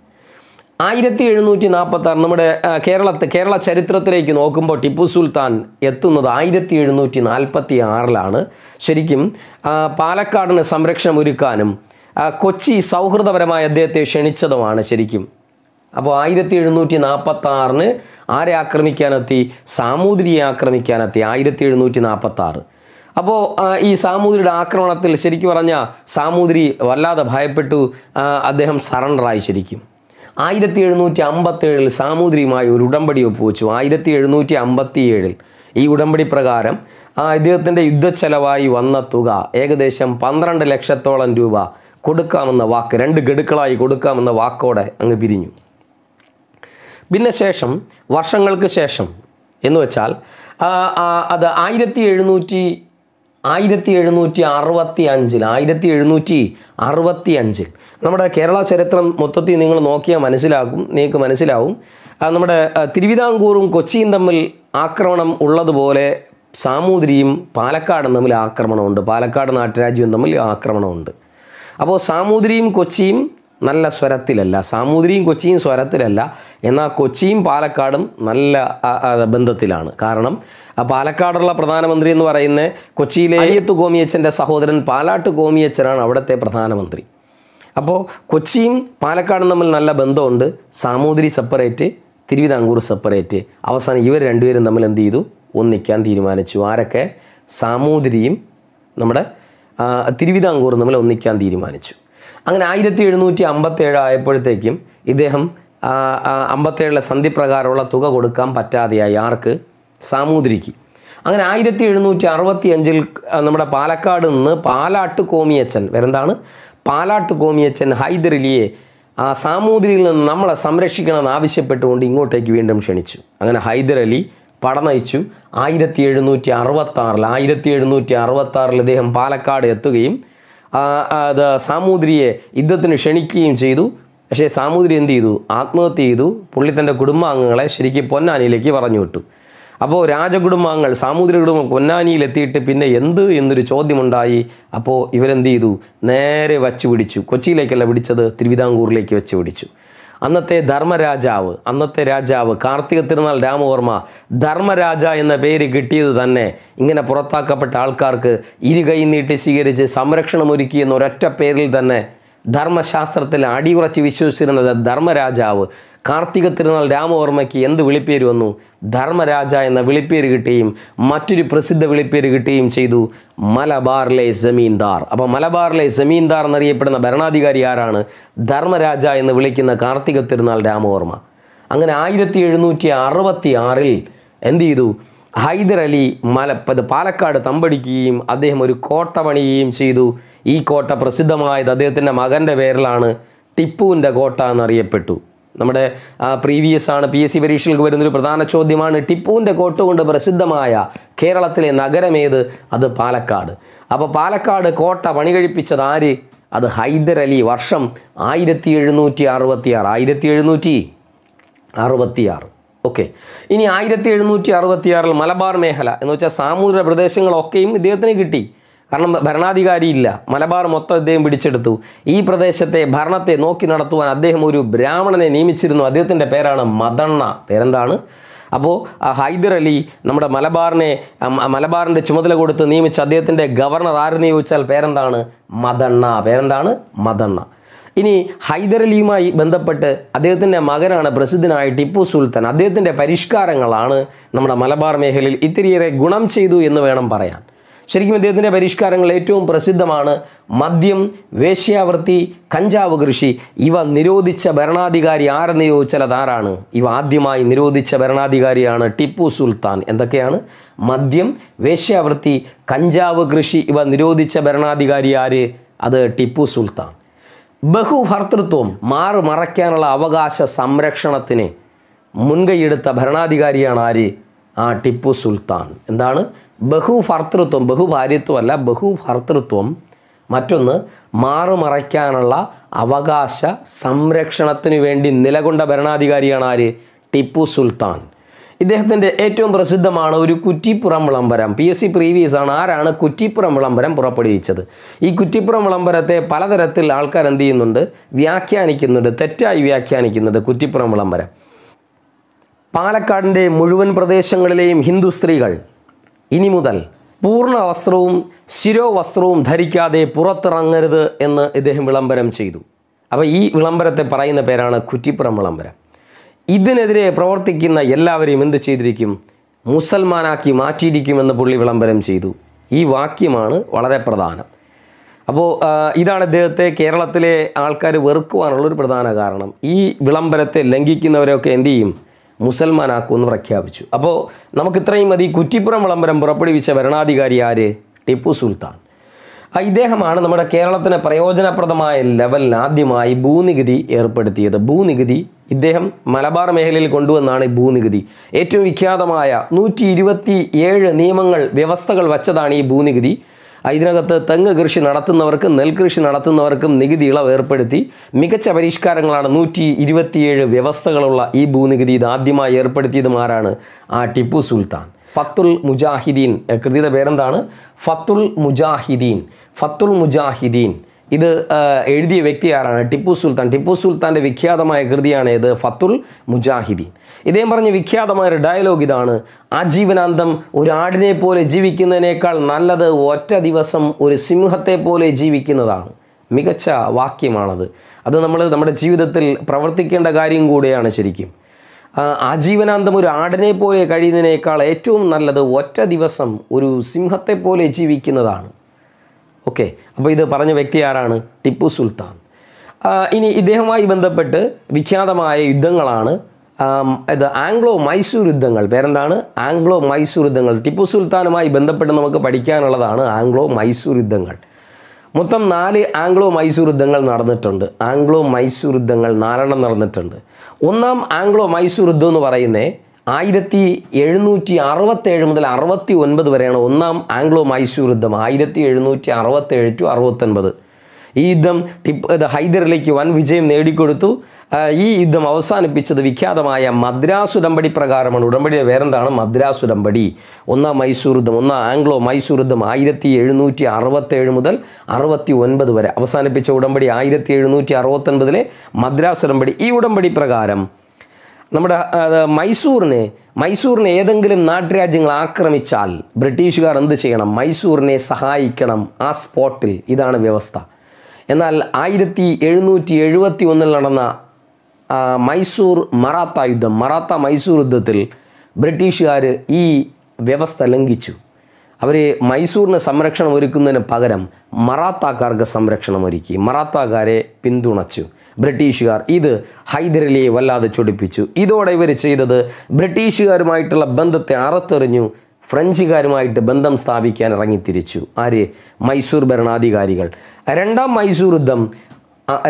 ആയിരത്തി എഴുന്നൂറ്റി നാൽപ്പത്തി ആറ് നമ്മുടെ കേരളത്തെ കേരള ചരിത്രത്തിലേക്ക് നോക്കുമ്പോൾ ടിപ്പു സുൽത്താൻ എത്തുന്നത് ആയിരത്തി എഴുന്നൂറ്റി നാൽപ്പത്തി ആറിലാണ് ശരിക്കും പാലക്കാടിന് സംരക്ഷണം ഒരുക്കാനും കൊച്ചി സൗഹൃദപരമായ അദ്ദേഹത്തെ ക്ഷണിച്ചതുമാണ് ശരിക്കും അപ്പോൾ ആയിരത്തി എഴുന്നൂറ്റി നാൽപ്പത്തി ആറിന് ആരെ ആക്രമിക്കാനെത്തി സാമൂതിരിയെ ആക്രമിക്കാനെത്തി ആയിരത്തി എഴുന്നൂറ്റി നാൽപ്പത്തി ആറ് അപ്പോൾ ഈ സാമൂതിരിയുടെ ആക്രമണത്തിൽ ശരിക്കും പറഞ്ഞാൽ സാമൂതിരി വല്ലാതെ ഭയപ്പെട്ടു അദ്ദേഹം സറണ്ടറായി ശരിക്കും ആയിരത്തി എഴുന്നൂറ്റി അമ്പത്തി ഏഴിൽ സാമൂതിരിയുമായി ഒരു ഉടമ്പടി ഒപ്പുവെച്ചു ആയിരത്തി എഴുന്നൂറ്റി അമ്പത്തി ഏഴിൽ ഈ ഉടമ്പടി പ്രകാരം ആ ഇദ്ദേഹത്തിൻ്റെ യുദ്ധച്ചെലവായി വന്ന തുക ഏകദേശം പന്ത്രണ്ട് ലക്ഷത്തോളം രൂപ കൊടുക്കാമെന്ന വാക്ക് രണ്ട് ഗഡുക്കളായി കൊടുക്കാമെന്ന വാക്കോടെ അങ്ങ് പിരിഞ്ഞു പിന്നെ ശേഷം വർഷങ്ങൾക്ക് ശേഷം എന്ന് വെച്ചാൽ അത് ആയിരത്തി എഴുന്നൂറ്റി ആയിരത്തി എഴുന്നൂറ്റി അറുപത്തി അഞ്ചിൽ ആയിരത്തി എഴുന്നൂറ്റി അറുപത്തി അഞ്ചിൽ നമ്മുടെ കേരള ചരിത്രം മൊത്തത്തിൽ നിങ്ങൾ നോക്കിയാൽ മനസ്സിലാകും നിങ്ങൾക്ക് മനസ്സിലാവും നമ്മുടെ തിരുവിതാംകൂറും കൊച്ചിയും തമ്മിൽ ആക്രമണം ഉള്ളതുപോലെ സാമൂതിരിയും പാലക്കാടും തമ്മിൽ ആക്രമണമുണ്ട് പാലക്കാട് നാട്ടുരാജ്യവും തമ്മിൽ ആക്രമണമുണ്ട് അപ്പോൾ സാമൂതിരിയും കൊച്ചിയും നല്ല സ്വരത്തിലല്ല സാമൂതിരിയും കൊച്ചിയും സ്വരത്തിലല്ല എന്നാൽ കൊച്ചിയും പാലക്കാടും നല്ല ബന്ധത്തിലാണ് കാരണം പാലക്കാടുള്ള പ്രധാനമന്ത്രി എന്ന് പറയുന്ന കൊച്ചിയിലെ അയ്യത്ത് കോമിയച്ചൻ്റെ സഹോദരൻ പാലാട്ട് കോമിയച്ചനാണ് അവിടുത്തെ പ്രധാനമന്ത്രി അപ്പോൾ കൊച്ചിയും പാലക്കാടും തമ്മിൽ നല്ല ബന്ധമുണ്ട് സാമൂതിരി സെപ്പറേറ്റ് തിരുവിതാംകൂർ സെപ്പറേറ്റ് അവസാനം ഇവർ രണ്ടുപേരും തമ്മിൽ എന്ത് ചെയ്തു ഒന്നിക്കാൻ തീരുമാനിച്ചു ആരൊക്കെ സാമൂതിരിയും നമ്മുടെ തിരുവിതാംകൂറും തമ്മിൽ ഒന്നിക്കാൻ തീരുമാനിച്ചു അങ്ങനെ ആയിരത്തി എഴുന്നൂറ്റി അമ്പത്തേഴ് ആയപ്പോഴത്തേക്കും ഇദ്ദേഹം അമ്പത്തേഴിലെ സന്ധിപ്രകാരമുള്ള തുക കൊടുക്കാൻ പറ്റാതെയായി ആർക്ക് സാമൂതിരിക്ക് അങ്ങനെ ആയിരത്തി എഴുന്നൂറ്റി അറുപത്തി അഞ്ചിൽ നമ്മുടെ പാലക്കാട് നിന്ന് പാലാട്ട് കോമിയച്ചൻ വേറെന്താണ് പാലാട്ട് കോമിയച്ചൻ ഹൈദരലിയെ ആ സാമൂതിരിയിൽ നിന്ന് നമ്മളെ സംരക്ഷിക്കണമെന്ന് ആവശ്യപ്പെട്ടുകൊണ്ട് ഇങ്ങോട്ടേക്ക് വീണ്ടും ക്ഷണിച്ചു അങ്ങനെ ഹൈദരലി പടനയിച്ചു ആയിരത്തി എഴുന്നൂറ്റി അറുപത്താറിൽ ആയിരത്തി എഴുന്നൂറ്റി അറുപത്താറിൽ അദ്ദേഹം പാലക്കാട് എത്തുകയും അത് സാമൂതിരിയെ യുദ്ധത്തിന് ക്ഷണിക്കുകയും ചെയ്തു പക്ഷേ സാമൂതിരി എന്ത് ചെയ്തു ആത്മഹത്യ ചെയ്തു പുള്ളി തൻ്റെ കുടുംബാംഗങ്ങളെ ശരിക്കും പൊന്നാനിയിലേക്ക് പറഞ്ഞു വിട്ടു അപ്പോൾ രാജകുടുംബാംഗങ്ങൾ സാമൂതിരി കുടുംബം പൊന്നാനിയിലെത്തിയിട്ട് പിന്നെ എന്ത് എന്നൊരു ചോദ്യമുണ്ടായി അപ്പോൾ ഇവരെന്ത് ചെയ്തു നേരെ വച്ചു പിടിച്ചു കൊച്ചിയിലേക്കല്ല പിടിച്ചത് തിരുവിതാംകൂറിലേക്ക് വെച്ച് പിടിച്ചു അന്നത്തെ ധർമ്മരാജാവ് അന്നത്തെ രാജാവ് കാർത്തിക തിരുനാൾ രാമവർമ്മ ധർമ്മരാജ എന്ന പേര് കിട്ടിയത് തന്നെ ഇങ്ങനെ പുറത്താക്കപ്പെട്ട ആൾക്കാർക്ക് ഇരുകൈ നീട്ടി സ്വീകരിച്ച് സംരക്ഷണം ഒരുക്കി എന്ന ഒരൊറ്റ പേരിൽ തന്നെ ധർമ്മശാസ്ത്രത്തിൽ അടിയുറച്ച് വിശ്വസിച്ചിരുന്നത് ധർമ്മരാജാവ് കാർത്തിക തിരുനാൾ രാമവർമ്മയ്ക്ക് എന്ത് വിളിപ്പേര് വന്നു ധർമ്മരാജ എന്ന വിളിപ്പേര് കിട്ടുകയും മറ്റൊരു പ്രസിദ്ധ വിളിപ്പേര് കിട്ടുകയും ചെയ്തു മലബാറിലെ ജമീന്ദാർ അപ്പോൾ മലബാറിലെ ജമീന്ദാർ എന്നറിയപ്പെടുന്ന ഭരണാധികാരി ആരാണ് ധർമ്മരാജ എന്ന് വിളിക്കുന്ന കാർത്തിക തിരുനാൾ രാമവർമ്മ അങ്ങനെ ആയിരത്തി എഴുന്നൂറ്റി അറുപത്തി ആറിൽ എന്ത് ചെയ്തു ഹൈദരലി മല പാലക്കാട് തമ്പടിക്കുകയും അദ്ദേഹം ഒരു കോട്ട പണിയുകയും ചെയ്തു ഈ കോട്ട പ്രസിദ്ധമായത് അദ്ദേഹത്തിൻ്റെ മകൻ്റെ പേരിലാണ് ടിപ്പുവിൻ്റെ കോട്ട എന്നറിയപ്പെട്ടു നമ്മുടെ പ്രീവിയസ് ആണ് പി എസ് സി പരീക്ഷകൾക്ക് വരുന്നൊരു പ്രധാന ചോദ്യമാണ് ടിപ്പുവിൻ്റെ കോട്ടുകൊണ്ട് പ്രസിദ്ധമായ കേരളത്തിലെ നഗരമേത് അത് പാലക്കാട് അപ്പോൾ പാലക്കാട് കോട്ട പണി കഴിപ്പിച്ചത് ആര് അത് ഹൈദരലി വർഷം ആയിരത്തി എഴുന്നൂറ്റി അറുപത്തി ആറ് ആയിരത്തി എഴുന്നൂറ്റി അറുപത്തി ആറ് ഓക്കെ ഇനി ആയിരത്തി എഴുന്നൂറ്റി അറുപത്തി ആറിൽ മലബാർ മേഖല എന്ന് വെച്ചാൽ സാമൂഹിക പ്രദേശങ്ങളൊക്കെയും ഇദ്ദേഹത്തിന് കിട്ടി കാരണം ഭരണാധികാരിയില്ല മലബാർ മൊത്തം അദ്ദേഹം പിടിച്ചെടുത്തു ഈ പ്രദേശത്തെ ഭരണത്തെ നോക്കി നടത്തുവാൻ അദ്ദേഹം ഒരു ബ്രാഹ്മണനെ നിയമിച്ചിരുന്നു അദ്ദേഹത്തിൻ്റെ പേരാണ് മദണ്ണ പേരെന്താണ് അപ്പോൾ ഹൈദർ അലി നമ്മുടെ മലബാറിനെ മലബാറിൻ്റെ ചുമതല കൊടുത്ത് നിയമിച്ച അദ്ദേഹത്തിൻ്റെ ഗവർണർ ആര് നിയോഗിച്ചാൽ പേരെന്താണ് മദണ്ണ പേരെന്താണ് മദണ്ണ ഇനി ഹൈദരലിയുമായി ബന്ധപ്പെട്ട് അദ്ദേഹത്തിൻ്റെ മകനാണ് പ്രസിദ്ധനായ ടിപ്പു സുൽത്താൻ അദ്ദേഹത്തിൻ്റെ പരിഷ്കാരങ്ങളാണ് നമ്മുടെ മലബാർ മേഖലയിൽ ഇത്തിരിയേറെ ഗുണം ചെയ്തു എന്ന് വേണം പറയാൻ ശരിക്കും ഇദ്ദേഹത്തിൻ്റെ പരിഷ്കാരങ്ങൾ ഏറ്റവും പ്രസിദ്ധമാണ് മദ്യം വേശ്യാവൃത്തി കഞ്ചാവ് കൃഷി ഇവ നിരോധിച്ച ഭരണാധികാരി ആരെന്ന് ചോദിച്ചാൽ അതാരാണ് ഇവ ആദ്യമായി നിരോധിച്ച ഭരണാധികാരിയാണ് ടിപ്പു സുൽത്താൻ എന്തൊക്കെയാണ് മദ്യം വേശ്യാവൃത്തി കഞ്ചാവ് കൃഷി ഇവ നിരോധിച്ച ഭരണാധികാരി ആര് അത് ടിപ്പു സുൽത്താൻ ബഹുഭർത്തൃത്വം മാറു മറയ്ക്കാനുള്ള അവകാശ സംരക്ഷണത്തിന് മുൻകൈയെടുത്ത ഭരണാധികാരിയാണ് ആര് ആ ടിപ്പു സുൽത്താൻ എന്താണ് ബഹുഭർത്തൃത്വം ബഹുഭാര്യത്വമല്ല ബഹുഭർത്തൃത്വം മറ്റൊന്ന് മാറുമറയ്ക്കാനുള്ള അവകാശ സംരക്ഷണത്തിനു വേണ്ടി നിലകൊണ്ട ഭരണാധികാരിയാണ് ആര് ടിപ്പു സുൽത്താൻ ഇദ്ദേഹത്തിൻ്റെ ഏറ്റവും പ്രസിദ്ധമാണ് ഒരു കുറ്റിപ്പുറം വിളംബരം പി എസ് സി പ്രീവിയസ് ആണ് ആരാണ് കുറ്റിപ്പുറം വിളംബരം പുറപ്പെടുവിച്ചത് ഈ കുറ്റിപ്പുറം വിളംബരത്തെ പലതരത്തിൽ ആൾക്കാർ എന്ത് ചെയ്യുന്നുണ്ട് വ്യാഖ്യാനിക്കുന്നുണ്ട് തെറ്റായി വ്യാഖ്യാനിക്കുന്നുണ്ട് കുറ്റിപ്പുറം വിളംബരം പാലക്കാടിൻ്റെ മുഴുവൻ പ്രദേശങ്ങളിലെയും ഹിന്ദു സ്ത്രീകൾ ഇനി മുതൽ പൂർണ്ണ വസ്ത്രവും ശിരോവസ്ത്രവും ധരിക്കാതെ പുറത്തിറങ്ങരുത് എന്ന് ഇദ്ദേഹം വിളംബരം ചെയ്തു അപ്പോൾ ഈ വിളംബരത്തെ പറയുന്ന പേരാണ് കുറ്റിപ്പുറം വിളംബരം ഇതിനെതിരെ പ്രവർത്തിക്കുന്ന എല്ലാവരെയും എന്ത് ചെയ്തിരിക്കും മുസൽമാനാക്കി മാറ്റിയിരിക്കുമെന്ന് പുള്ളി വിളംബരം ചെയ്തു ഈ വാക്യമാണ് വളരെ പ്രധാനം അപ്പോൾ ഇതാണ് ഇദ്ദേഹത്തെ കേരളത്തിലെ ആൾക്കാർ വെറുക്കുവാനുള്ളൊരു ഒരു പ്രധാന കാരണം ഈ വിളംബരത്തെ ലംഘിക്കുന്നവരെയൊക്കെ എന്തു ചെയ്യും മുസൽമാനാക്കുമെന്ന് പ്രഖ്യാപിച്ചു അപ്പോൾ നമുക്കിത്രയും മതി കുറ്റിപ്പുറം വിളംബരം പുറപ്പെടുവിച്ച ഭരണാധികാരി ആര് ടിപ്പു സുൽത്താൻ ഇദ്ദേഹമാണ് നമ്മുടെ കേരളത്തിന് പ്രയോജനപ്രദമായ ലെവലിൽ ആദ്യമായി ഭൂനികുതി ഏർപ്പെടുത്തിയത് ഭൂനികുതി ഇദ്ദേഹം മലബാർ മേഖലയിൽ കൊണ്ടുവന്നാണ് ഭൂനികുതി ഏറ്റവും വിഖ്യാതമായ നൂറ്റി നിയമങ്ങൾ വ്യവസ്ഥകൾ വച്ചതാണ് ഈ ഭൂനികുതി ഇതിനകത്ത് തെങ്ങ് കൃഷി നടത്തുന്നവർക്കും നെൽകൃഷി നടത്തുന്നവർക്കും നികുതി ഇളവ് ഏർപ്പെടുത്തി മികച്ച പരിഷ്കാരങ്ങളാണ് നൂറ്റി ഇരുപത്തിയേഴ് വ്യവസ്ഥകളുള്ള ഈ ഭൂനികുതി ഇതാദ്യമായി ഏർപ്പെടുത്തിയത് ആരാണ് ആ ടിപ്പു സുൽത്താൻ ഫത്തുൽ മുജാഹിദീൻ കൃതിയുടെ പേരെന്താണ് ഫത്തുൽ മുജാഹിദീൻ ഫത്തുൽ മുജാഹിദീൻ ഇത് എഴുതിയ വ്യക്തി ആരാണ് ടിപ്പു സുൽത്താൻ ടിപ്പു സുൽത്താൻ്റെ വിഖ്യാതമായ കൃതിയാണ് ഇത് ഫത്തുൽ മുജാഹിദീൻ ഇദ്ദേഹം പറഞ്ഞ വിഖ്യാതമായ ഒരു ഡയലോഗ് ഇതാണ് ആജീവനാന്തം ആടിനെ പോലെ ജീവിക്കുന്നതിനേക്കാൾ നല്ലത് ഒറ്റ ദിവസം ഒരു സിംഹത്തെ പോലെ ജീവിക്കുന്നതാണ് മികച്ച വാക്യമാണത് അത് നമ്മൾ നമ്മുടെ ജീവിതത്തിൽ പ്രവർത്തിക്കേണ്ട കാര്യം കൂടെയാണ് ശരിക്കും ആജീവനാന്തം ഒരു ആടിനെ പോലെ കഴിയുന്നതിനേക്കാൾ ഏറ്റവും നല്ലത് ഒറ്റ ദിവസം ഒരു സിംഹത്തെ പോലെ ജീവിക്കുന്നതാണ് ഓക്കെ അപ്പോൾ ഇത് പറഞ്ഞ വ്യക്തി ആരാണ് ടിപ്പു സുൽത്താൻ ഇനി ഇദ്ദേഹവുമായി ബന്ധപ്പെട്ട് വിഖ്യാതമായ യുദ്ധങ്ങളാണ് ഇത് ആംഗ്ലോ മൈസൂർ യുദ്ധങ്ങൾ പേരെന്താണ് ആംഗ്ലോ മൈസൂർ യുദ്ധങ്ങൾ ടിപ്പു സുൽത്താനുമായി ബന്ധപ്പെട്ട് നമുക്ക് പഠിക്കാനുള്ളതാണ് ആംഗ്ലോ മൈസൂർ യുദ്ധങ്ങൾ മൊത്തം നാല് ആംഗ്ലോ മൈസൂർ യുദ്ധങ്ങൾ നടന്നിട്ടുണ്ട് ആംഗ്ലോ മൈസൂർ യുദ്ധങ്ങൾ നാലെണ്ണം നടന്നിട്ടുണ്ട് ഒന്നാം ആംഗ്ലോ മൈസൂർ യുദ്ധം എന്ന് പറയുന്നത് ആയിരത്തി എഴുന്നൂറ്റി അറുപത്തേഴ് മുതൽ അറുപത്തി ഒൻപത് വരെയാണ് ഒന്നാം ആംഗ്ലോ മൈസൂർ യുദ്ധം ആയിരത്തി എഴുന്നൂറ്റി അറുപത്തേഴ് ടു അറുപത്തൊൻപത് ഈ യുദ്ധം ടിപ്പ് ഹൈദറിലേക്ക് വൻ വിജയം നേടിക്കൊടുത്തു ഈ യുദ്ധം അവസാനിപ്പിച്ചത് വിഖ്യാതമായ മദ്രാസ് ഉടമ്പടി പ്രകാരമാണ് ഉടമ്പടിയുടെ വേറെന്താണ് മദ്രാസ് ഉടമ്പടി ഒന്നാം മൈസൂർ യുദ്ധം ഒന്നാം ആംഗ്ലോ മൈസൂർ യുദ്ധം ആയിരത്തി എഴുന്നൂറ്റി അറുപത്തേഴ് മുതൽ അറുപത്തി ഒൻപത് വരെ അവസാനിപ്പിച്ച ഉടമ്പടി ആയിരത്തി എഴുന്നൂറ്റി അറുപത്തൊൻപതിലെ മദ്രാസ് ഉടമ്പടി ഈ ഉടമ്പടി പ്രകാരം നമ്മുടെ മൈസൂറിനെ മൈസൂറിനെ ഏതെങ്കിലും നാട്ടുരാജ്യങ്ങൾ ആക്രമിച്ചാൽ ബ്രിട്ടീഷുകാർ എന്ത് ചെയ്യണം മൈസൂറിനെ സഹായിക്കണം ആ സ്പോട്ടിൽ ഇതാണ് വ്യവസ്ഥ എന്നാൽ ആയിരത്തി എഴുന്നൂറ്റി എഴുപത്തി ഒന്നിൽ നടന്ന മൈസൂർ മറാത്ത യുദ്ധം മറാത്ത മൈസൂർ യുദ്ധത്തിൽ ബ്രിട്ടീഷുകാർ ഈ വ്യവസ്ഥ ലംഘിച്ചു അവർ മൈസൂറിന് സംരക്ഷണം ഒരുക്കുന്നതിന് പകരം മറാത്താക്കാർക്ക് സംരക്ഷണം ഒരുക്കി മറാത്താക്കാരെ പിന്തുണച്ചു ബ്രിട്ടീഷുകാർ ഇത് ഹൈദരലിയെ വല്ലാതെ ചൊടിപ്പിച്ചു ഇതോടെ ഇവർ ചെയ്തത് ബ്രിട്ടീഷുകാരുമായിട്ടുള്ള ബന്ധത്തെ അറത്തെറിഞ്ഞു ഫ്രഞ്ചുകാരുമായിട്ട് ബന്ധം സ്ഥാപിക്കാൻ ഇറങ്ങിത്തിരിച്ചു ആര് മൈസൂർ ഭരണാധികാരികൾ രണ്ടാം മൈസൂർ യുദ്ധം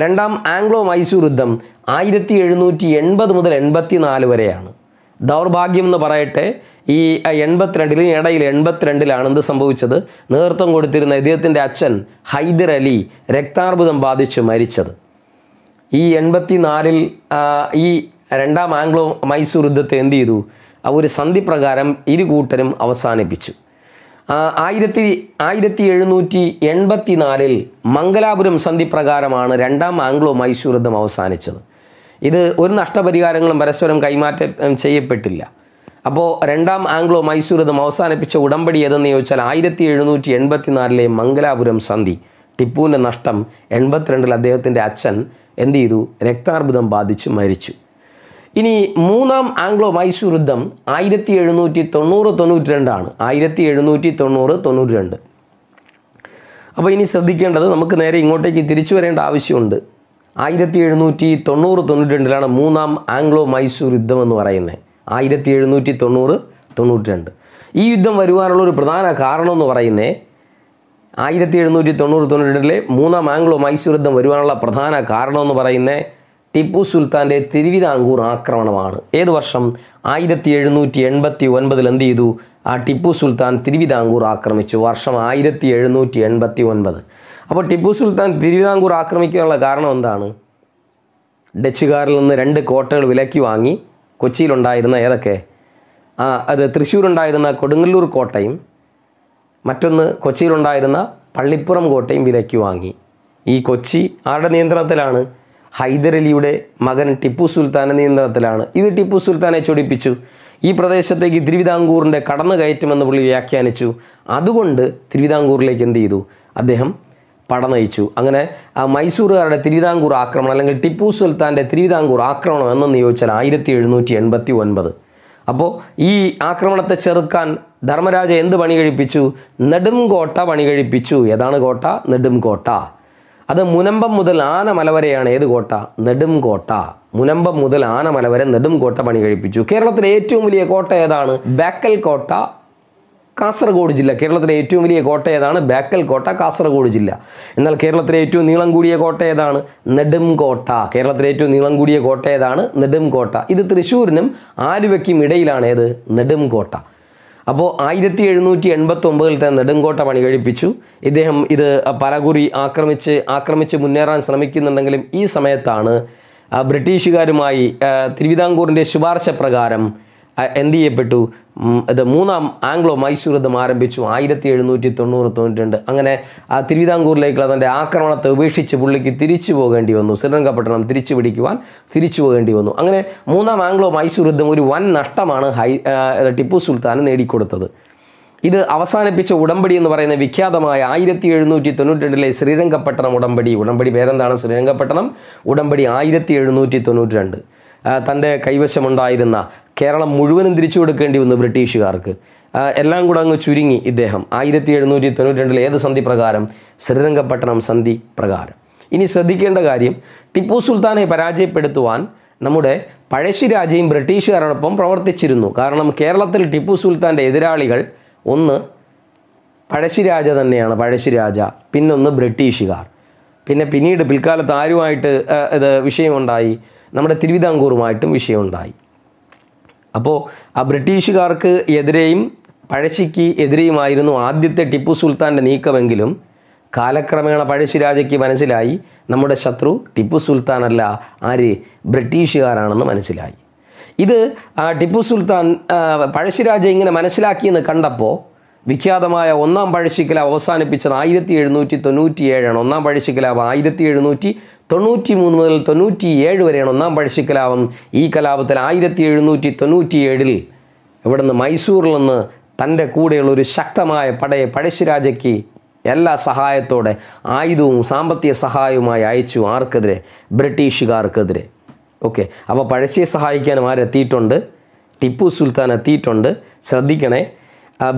രണ്ടാം ആംഗ്ലോ മൈസൂർ യുദ്ധം ആയിരത്തി എഴുന്നൂറ്റി എൺപത് മുതൽ എൺപത്തിനാല് വരെയാണ് ദൗർഭാഗ്യം എന്ന് പറയട്ടെ ഈ എൺപത്തിരണ്ടിലും ഇടയിൽ എൺപത്തിരണ്ടിലാണ് എന്ത് സംഭവിച്ചത് നേതൃത്വം കൊടുത്തിരുന്ന ഇദ്ദേഹത്തിൻ്റെ അച്ഛൻ ഹൈദർ അലി രക്താർബുദം ബാധിച്ച് മരിച്ചത് ഈ എൺപത്തി നാലിൽ ഈ രണ്ടാം ആംഗ്ലോ മൈസൂർ യുദ്ധത്തെ എന്ത് ചെയ്തു ഒരു സന്ധി പ്രകാരം ഇരു കൂട്ടരും അവസാനിപ്പിച്ചു ആയിരത്തി ആയിരത്തി എഴുന്നൂറ്റി എൺപത്തി നാലിൽ മംഗലാപുരം സന്ധി പ്രകാരമാണ് രണ്ടാം ആംഗ്ലോ മൈസൂർ യുദ്ധം അവസാനിച്ചത് ഇത് ഒരു നഷ്ടപരിഹാരങ്ങളും പരസ്പരം കൈമാറ്റം ചെയ്യപ്പെട്ടില്ല അപ്പോൾ രണ്ടാം ആംഗ്ലോ മൈസൂർ യുദ്ധം അവസാനിപ്പിച്ച ഉടമ്പടി ഏതെന്ന് ചോദിച്ചാൽ ആയിരത്തി എഴുന്നൂറ്റി എൺപത്തി നാലിലെ മംഗലാപുരം സന്ധി ടിപ്പുവിൻ്റെ നഷ്ടം എൺപത്തിരണ്ടിൽ അദ്ദേഹത്തിൻ്റെ അച്ഛൻ എന്ത് ചെയ്തു രക്താർബുദം ബാധിച്ച് മരിച്ചു ഇനി മൂന്നാം ആംഗ്ലോ മൈസൂർ യുദ്ധം ആയിരത്തി എഴുന്നൂറ്റി തൊണ്ണൂറ് തൊണ്ണൂറ്റി രണ്ടാണ് ആയിരത്തി എഴുന്നൂറ്റി തൊണ്ണൂറ് തൊണ്ണൂറ്റി രണ്ട് അപ്പോൾ ഇനി ശ്രദ്ധിക്കേണ്ടത് നമുക്ക് നേരെ ഇങ്ങോട്ടേക്ക് തിരിച്ചു വരേണ്ട ആവശ്യമുണ്ട് ആയിരത്തി എഴുന്നൂറ്റി തൊണ്ണൂറ് തൊണ്ണൂറ്റി രണ്ടിലാണ് മൂന്നാം ആംഗ്ലോ മൈസൂർ യുദ്ധം എന്ന് പറയുന്നത് ആയിരത്തി എഴുന്നൂറ്റി തൊണ്ണൂറ് തൊണ്ണൂറ്റി രണ്ട് ഈ യുദ്ധം വരുവാനുള്ള ഒരു പ്രധാന കാരണം എന്ന് പറയുന്നത് ആയിരത്തി എഴുന്നൂറ്റി തൊണ്ണൂറ് തൊണ്ണൂറ്റിരണ്ടിലെ മൂന്നാം ആംഗ്ലോ മൈസൂർ യുദ്ധം വരുവാനുള്ള പ്രധാന കാരണമെന്ന് പറയുന്ന ടിപ്പു സുൽത്താൻ്റെ തിരുവിതാംകൂർ ആക്രമണമാണ് ഏത് വർഷം ആയിരത്തി എഴുന്നൂറ്റി എൺപത്തി ഒൻപതിൽ എന്ത് ചെയ്തു ആ ടിപ്പു സുൽത്താൻ തിരുവിതാംകൂർ ആക്രമിച്ചു വർഷം ആയിരത്തി എഴുന്നൂറ്റി എൺപത്തി ഒൻപത് അപ്പോൾ ടിപ്പു സുൽത്താൻ തിരുവിതാംകൂർ ആക്രമിക്കാനുള്ള കാരണം എന്താണ് ഡച്ചുകാരിൽ നിന്ന് രണ്ട് കോട്ടകൾ വിലക്കി വാങ്ങി കൊച്ചിയിലുണ്ടായിരുന്ന ഏതൊക്കെ അത് തൃശ്ശൂരുണ്ടായിരുന്ന കൊടുങ്ങല്ലൂർ കോട്ടയും മറ്റൊന്ന് കൊച്ചിയിലുണ്ടായിരുന്ന പള്ളിപ്പുറം കോട്ടയും വിലയ്ക്ക് വാങ്ങി ഈ കൊച്ചി ആരുടെ നിയന്ത്രണത്തിലാണ് ഹൈദരലിയുടെ മകൻ ടിപ്പു സുൽത്താൻ്റെ നിയന്ത്രണത്തിലാണ് ഇത് ടിപ്പു സുൽത്താനെ ചൊടിപ്പിച്ചു ഈ പ്രദേശത്തേക്ക് തിരുവിതാംകൂറിൻ്റെ കടന്നു കയറ്റുമെന്ന് പുള്ളി വ്യാഖ്യാനിച്ചു അതുകൊണ്ട് തിരുവിതാംകൂറിലേക്ക് എന്ത് ചെയ്തു അദ്ദേഹം പടനയിച്ചു അങ്ങനെ അങ്ങനെ മൈസൂറുകാരുടെ തിരുവിതാംകൂർ ആക്രമണം അല്ലെങ്കിൽ ടിപ്പു സുൽത്താൻ്റെ തിരുവിതാംകൂർ ആക്രമണം എന്ന് ചോദിച്ചാൽ ആയിരത്തി എഴുന്നൂറ്റി എൺപത്തി ഒൻപത് അപ്പോൾ ഈ ആക്രമണത്തെ ചെറുക്കാൻ ധർമ്മരാജ എന്ത് പണി കഴിപ്പിച്ചു നെടുംകോട്ട പണി കഴിപ്പിച്ചു ഏതാണ് കോട്ട നെടുംകോട്ട അത് മുനമ്പം മുതൽ ആനമല വരെയാണ് ഏത് കോട്ട നെടുംകോട്ട മുനമ്പം മുതൽ ആനമല വരെ നെടുംകോട്ട പണി കഴിപ്പിച്ചു കേരളത്തിലെ ഏറ്റവും വലിയ കോട്ട ഏതാണ് ബാക്കൽ കോട്ട കാസർഗോഡ് ജില്ല കേരളത്തിലെ ഏറ്റവും വലിയ കോട്ട ഏതാണ് ബാക്കൽ കോട്ട കാസർഗോഡ് ജില്ല എന്നാൽ കേരളത്തിലെ ഏറ്റവും നീളം കൂടിയ കോട്ട ഏതാണ് നെടുംകോട്ട കേരളത്തിലെ ഏറ്റവും നീളം കൂടിയ കോട്ട ഏതാണ് നെടുംകോട്ട ഇത് തൃശ്ശൂരിനും ആലുവയ്ക്കും ഇടയിലാണ് ഏത് നെടുംകോട്ട അപ്പോൾ ആയിരത്തി എഴുന്നൂറ്റി എൺപത്തി ഒമ്പതിൽ തന്നെ നെടുങ്കോട്ട പണി കഴിപ്പിച്ചു ഇദ്ദേഹം ഇത് പലകുറി ആക്രമിച്ച് ആക്രമിച്ച് മുന്നേറാൻ ശ്രമിക്കുന്നുണ്ടെങ്കിലും ഈ സമയത്താണ് ബ്രിട്ടീഷുകാരുമായി തിരുവിതാംകൂറിൻ്റെ ശുപാർശ പ്രകാരം എന്ത് ചെയ്യപ്പെട്ടു ഇത് മൂന്നാം ആംഗ്ലോ മൈസൂർ യുദ്ധം ആരംഭിച്ചു ആയിരത്തി എഴുന്നൂറ്റി തൊണ്ണൂറ് രണ്ട് അങ്ങനെ ആ തിരുവിതാംകൂറിലേക്കുള്ള തൻ്റെ ആക്രമണത്തെ ഉപേക്ഷിച്ച് പുള്ളിക്ക് തിരിച്ചു പോകേണ്ടി വന്നു ശ്രീരംഗപട്ടണം തിരിച്ചു പിടിക്കുവാൻ തിരിച്ചു പോകേണ്ടി വന്നു അങ്ങനെ മൂന്നാം ആംഗ്ലോ മൈസൂർ യുദ്ധം ഒരു വൻ നഷ്ടമാണ് ഹൈ ടിപ്പു സുൽത്താന് നേടിക്കൊടുത്തത് ഇത് അവസാനിപ്പിച്ച ഉടമ്പടി എന്ന് പറയുന്ന വിഖ്യാതമായ ആയിരത്തി എഴുന്നൂറ്റി രണ്ടിലെ ശ്രീരംഗപട്ടണം ഉടമ്പടി ഉടമ്പടി പേരെന്താണ് ശ്രീരംഗപട്ടണം ഉടമ്പടി ആയിരത്തി എഴുന്നൂറ്റി തൊണ്ണൂറ്റി രണ്ട് തൻ്റെ കൈവശമുണ്ടായിരുന്ന കേരളം മുഴുവനും തിരിച്ചു കൊടുക്കേണ്ടി വന്നു ബ്രിട്ടീഷുകാർക്ക് എല്ലാം കൂടെ അങ്ങ് ചുരുങ്ങി ഇദ്ദേഹം ആയിരത്തി എഴുന്നൂറ്റി തൊണ്ണൂറ്റി രണ്ടിൽ ഏത് സന്ധി പ്രകാരം ശ്രീരംഗപട്ടണം സന്ധി പ്രകാരം ഇനി ശ്രദ്ധിക്കേണ്ട കാര്യം ടിപ്പു സുൽത്താനെ പരാജയപ്പെടുത്തുവാൻ നമ്മുടെ പഴശ്ശിരാജയും ബ്രിട്ടീഷുകാരോടൊപ്പം പ്രവർത്തിച്ചിരുന്നു കാരണം കേരളത്തിൽ ടിപ്പു സുൽത്താൻ്റെ എതിരാളികൾ ഒന്ന് പഴശ്ശിരാജ തന്നെയാണ് പഴശ്ശിരാജ പിന്നൊന്ന് ബ്രിട്ടീഷുകാർ പിന്നെ പിന്നീട് പിൽക്കാലത്ത് ആരുമായിട്ട് ഇത് വിഷയമുണ്ടായി നമ്മുടെ തിരുവിതാംകൂറുമായിട്ടും വിഷയമുണ്ടായി അപ്പോൾ ആ ബ്രിട്ടീഷുകാർക്ക് എതിരെയും പഴശ്ശിക്ക് എതിരെയുമായിരുന്നു ആദ്യത്തെ ടിപ്പു സുൽത്താൻ്റെ നീക്കമെങ്കിലും കാലക്രമേണ രാജയ്ക്ക് മനസ്സിലായി നമ്മുടെ ശത്രു ടിപ്പു സുൽത്താനല്ല ആര് ബ്രിട്ടീഷുകാരാണെന്ന് മനസ്സിലായി ഇത് ടിപ്പു സുൽത്താൻ പഴശ്ശിരാജ ഇങ്ങനെ മനസ്സിലാക്കിയെന്ന് കണ്ടപ്പോൾ വിഖ്യാതമായ ഒന്നാം പഴശ്ശിക്കലാവ് അവസാനിപ്പിച്ചത് ആയിരത്തി എഴുന്നൂറ്റി തൊണ്ണൂറ്റി ഏഴാണ് ഒന്നാം പഴശ്ശിക്കലാവ് ആയിരത്തി എഴുന്നൂറ്റി തൊണ്ണൂറ്റി മൂന്ന് മുതൽ തൊണ്ണൂറ്റി ഏഴ് വരെയാണ് ഒന്നാം കലാപം ഈ കലാപത്തിൽ ആയിരത്തി എഴുന്നൂറ്റി തൊണ്ണൂറ്റി ഏഴിൽ ഇവിടുന്ന് മൈസൂരിൽ നിന്ന് തൻ്റെ കൂടെയുള്ള ഒരു ശക്തമായ പടയെ പഴശ്ശിരാജയ്ക്ക് എല്ലാ സഹായത്തോടെ ആയുധവും സാമ്പത്തിക സഹായവുമായി അയച്ചു ആർക്കെതിരെ ബ്രിട്ടീഷുകാർക്കെതിരെ ഓക്കെ അപ്പോൾ പഴശ്ശിയെ സഹായിക്കാനും ആരെത്തിയിട്ടുണ്ട് ടിപ്പു സുൽത്താൻ എത്തിയിട്ടുണ്ട് ശ്രദ്ധിക്കണേ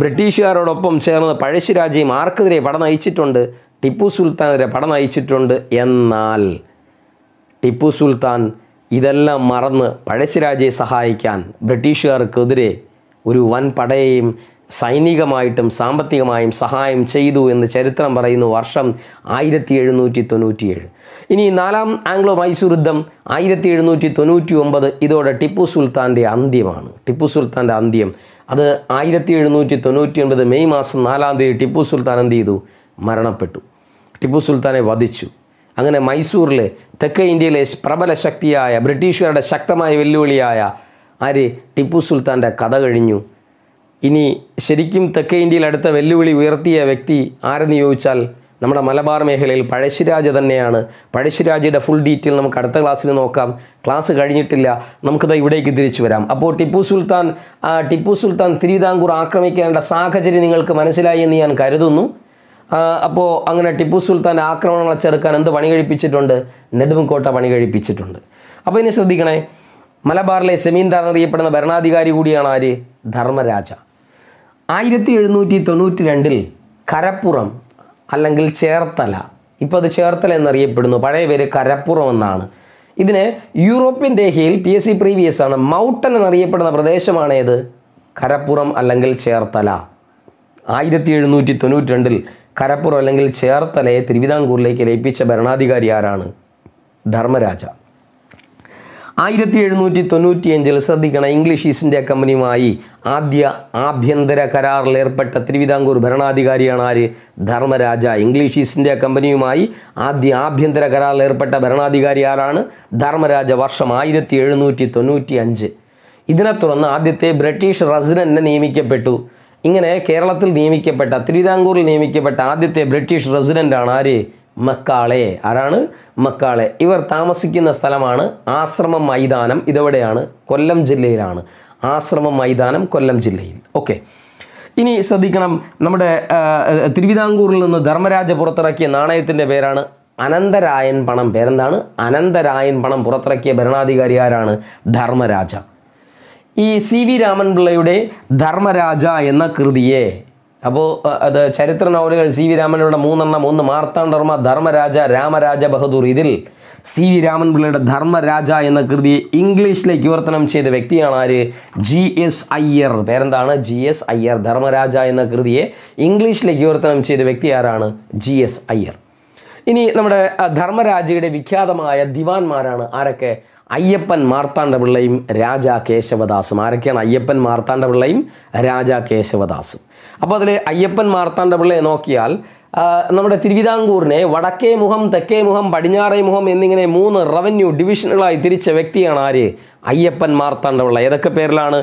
ബ്രിട്ടീഷുകാരോടൊപ്പം ചേർന്ന് പഴശ്ശിരാജയും ആർക്കെതിരെ പട നയിച്ചിട്ടുണ്ട് ടിപ്പു സുൽത്താൻ വരെ പട നയിച്ചിട്ടുണ്ട് എന്നാൽ ടിപ്പു സുൽത്താൻ ഇതെല്ലാം മറന്ന് പഴശ്ശിരാജയെ സഹായിക്കാൻ ബ്രിട്ടീഷുകാർക്കെതിരെ ഒരു വൻ പടയെയും സൈനികമായിട്ടും സാമ്പത്തികമായും സഹായം ചെയ്തു എന്ന് ചരിത്രം പറയുന്നു വർഷം ആയിരത്തി എഴുന്നൂറ്റി തൊണ്ണൂറ്റിയേഴ് ഇനി നാലാം ആംഗ്ലോ മൈസൂർ യുദ്ധം ആയിരത്തി എഴുന്നൂറ്റി തൊണ്ണൂറ്റി ഒമ്പത് ഇതോടെ ടിപ്പു സുൽത്താൻ്റെ അന്ത്യമാണ് ടിപ്പു സുൽത്താൻ്റെ അന്ത്യം അത് ആയിരത്തി എഴുന്നൂറ്റി തൊണ്ണൂറ്റി ഒൻപത് മെയ് മാസം നാലാം തീയതി ടിപ്പു സുൽത്താൻ എന്ത് ചെയ്തു മരണപ്പെട്ടു ടിപ്പു സുൽത്താനെ വധിച്ചു അങ്ങനെ മൈസൂറിലെ തെക്കേ ഇന്ത്യയിലെ പ്രബല ശക്തിയായ ബ്രിട്ടീഷുകാരുടെ ശക്തമായ വെല്ലുവിളിയായ ആര് ടിപ്പു സുൽത്താൻ്റെ കഥ കഴിഞ്ഞു ഇനി ശരിക്കും തെക്കേ ഇന്ത്യയിൽ അടുത്ത വെല്ലുവിളി ഉയർത്തിയ വ്യക്തി ആരെന്ന് ചോദിച്ചാൽ നമ്മുടെ മലബാർ മേഖലയിൽ പഴശ്ശിരാജ തന്നെയാണ് പഴശ്ശിരാജയുടെ ഫുൾ ഡീറ്റെയിൽ നമുക്ക് അടുത്ത ക്ലാസ്സിൽ നോക്കാം ക്ലാസ് കഴിഞ്ഞിട്ടില്ല നമുക്കത് ഇവിടേക്ക് തിരിച്ചു വരാം അപ്പോൾ ടിപ്പു സുൽത്താൻ ടിപ്പു സുൽത്താൻ തിരുവിതാംകൂർ ആക്രമിക്കേണ്ട സാഹചര്യം നിങ്ങൾക്ക് മനസ്സിലായി എന്ന് ഞാൻ കരുതുന്നു അപ്പോൾ അങ്ങനെ ടിപ്പു സുൽത്താൻ ആക്രമണങ്ങളെ ചെറുക്കാൻ എന്ത് പണി കഴിപ്പിച്ചിട്ടുണ്ട് നെടുംകോട്ട പണി കഴിപ്പിച്ചിട്ടുണ്ട് അപ്പോൾ ഇനി ശ്രദ്ധിക്കണേ മലബാറിലെ സെമീൻദാർ എന്നറിയപ്പെടുന്ന ഭരണാധികാരി കൂടിയാണ് ആര് ധർമ്മരാജ ആയിരത്തി എഴുന്നൂറ്റി തൊണ്ണൂറ്റി രണ്ടിൽ കരപ്പുറം അല്ലെങ്കിൽ ചേർത്തല ഇപ്പോൾ അത് ചേർത്തല എന്നറിയപ്പെടുന്നു പഴയ പേര് കരപ്പുറം എന്നാണ് ഇതിന് യൂറോപ്യൻ രേഖയിൽ പി എസ് സി പ്രീവിയസ് ആണ് മൗട്ടൻ എന്നറിയപ്പെടുന്ന പ്രദേശമാണേത് കരപ്പുറം അല്ലെങ്കിൽ ചേർത്തല ആയിരത്തി എഴുന്നൂറ്റി തൊണ്ണൂറ്റി രണ്ടിൽ കരപ്പൂർ അല്ലെങ്കിൽ ചേർത്തലയെ തിരുവിതാംകൂറിലേക്ക് ലയിപ്പിച്ച ഭരണാധികാരി ആരാണ് ധർമ്മരാജ ആയിരത്തി എഴുന്നൂറ്റി അഞ്ചിൽ ശ്രദ്ധിക്കണ ഇംഗ്ലീഷ് ഈസ്റ്റ് ഇന്ത്യ കമ്പനിയുമായി ആദ്യ ആഭ്യന്തര കരാറിൽ ഏർപ്പെട്ട തിരുവിതാംകൂർ ഭരണാധികാരിയാണ് ആര് ധർമ്മരാജ ഇംഗ്ലീഷ് ഈസ്റ്റ് ഇന്ത്യ കമ്പനിയുമായി ആദ്യ ആഭ്യന്തര കരാറിൽ ഏർപ്പെട്ട ഭരണാധികാരി ആരാണ് ധർമ്മരാജ വർഷം ആയിരത്തി എഴുന്നൂറ്റി തൊണ്ണൂറ്റി അഞ്ച് ഇതിനെ തുടർന്ന് ആദ്യത്തെ ബ്രിട്ടീഷ് റസിഡൻറ്റിനെ നിയമിക്കപ്പെട്ടു ഇങ്ങനെ കേരളത്തിൽ നിയമിക്കപ്പെട്ട തിരുവിതാംകൂറിൽ നിയമിക്കപ്പെട്ട ആദ്യത്തെ ബ്രിട്ടീഷ് റെസിഡൻ്റാണ് ആര് മക്കാളെ ആരാണ് മക്കാളെ ഇവർ താമസിക്കുന്ന സ്ഥലമാണ് ആശ്രമ മൈതാനം ഇതെവിടെയാണ് കൊല്ലം ജില്ലയിലാണ് ആശ്രമ മൈതാനം കൊല്ലം ജില്ലയിൽ ഓക്കെ ഇനി ശ്രദ്ധിക്കണം നമ്മുടെ തിരുവിതാംകൂറിൽ നിന്ന് ധർമ്മരാജ പുറത്തിറക്കിയ നാണയത്തിൻ്റെ പേരാണ് അനന്തരായൻ പണം പേരെന്താണ് അനന്തരായൻ പണം പുറത്തിറക്കിയ ഭരണാധികാരി ആരാണ് ധർമ്മരാജ ഈ സി വി രാമൻപിള്ളയുടെ ധർമ്മരാജ എന്ന കൃതിയെ അപ്പോൾ അത് ചരിത്ര നോവലുകൾ സി വി രാമൻപിള്ളയുടെ മൂന്നെണ്ണം ഒന്ന് മാർത്താണ്ഡർമ്മ ധർമ്മരാജ രാമരാജ ബഹദൂർ ഇതിൽ സി വി രാമൻപിള്ളയുടെ ധർമ്മരാജ എന്ന കൃതി ഇംഗ്ലീഷിലേക്ക് വിവർത്തനം ചെയ്ത വ്യക്തിയാണ് ആര് ജി എസ് അയ്യർ പേരെന്താണ് ജി എസ് അയ്യർ ധർമ്മരാജ എന്ന കൃതിയെ ഇംഗ്ലീഷിലേക്ക് വിവർത്തനം ചെയ്ത വ്യക്തി ആരാണ് ജി എസ് അയ്യർ ഇനി നമ്മുടെ ധർമ്മരാജയുടെ വിഖ്യാതമായ ദിവാൻമാരാണ് ആരൊക്കെ അയ്യപ്പൻ മാർത്താണ്ഡപിള്ളയും രാജ കേശവദാസും ആരൊക്കെയാണ് അയ്യപ്പൻ മാർത്താണ്ഡപിള്ളയും രാജ കേശവദാസും അപ്പോൾ അതിൽ അയ്യപ്പൻ മാർത്താണ്ഡപിള്ളയെ നോക്കിയാൽ നമ്മുടെ തിരുവിതാംകൂറിനെ വടക്കേ മുഖം തെക്കേ മുഖം പടിഞ്ഞാറേ മുഖം എന്നിങ്ങനെ മൂന്ന് റവന്യൂ ഡിവിഷനുകളായി തിരിച്ച വ്യക്തിയാണ് ആര് അയ്യപ്പൻ മാർത്താണ്ഡപിള്ള ഏതൊക്കെ പേരിലാണ്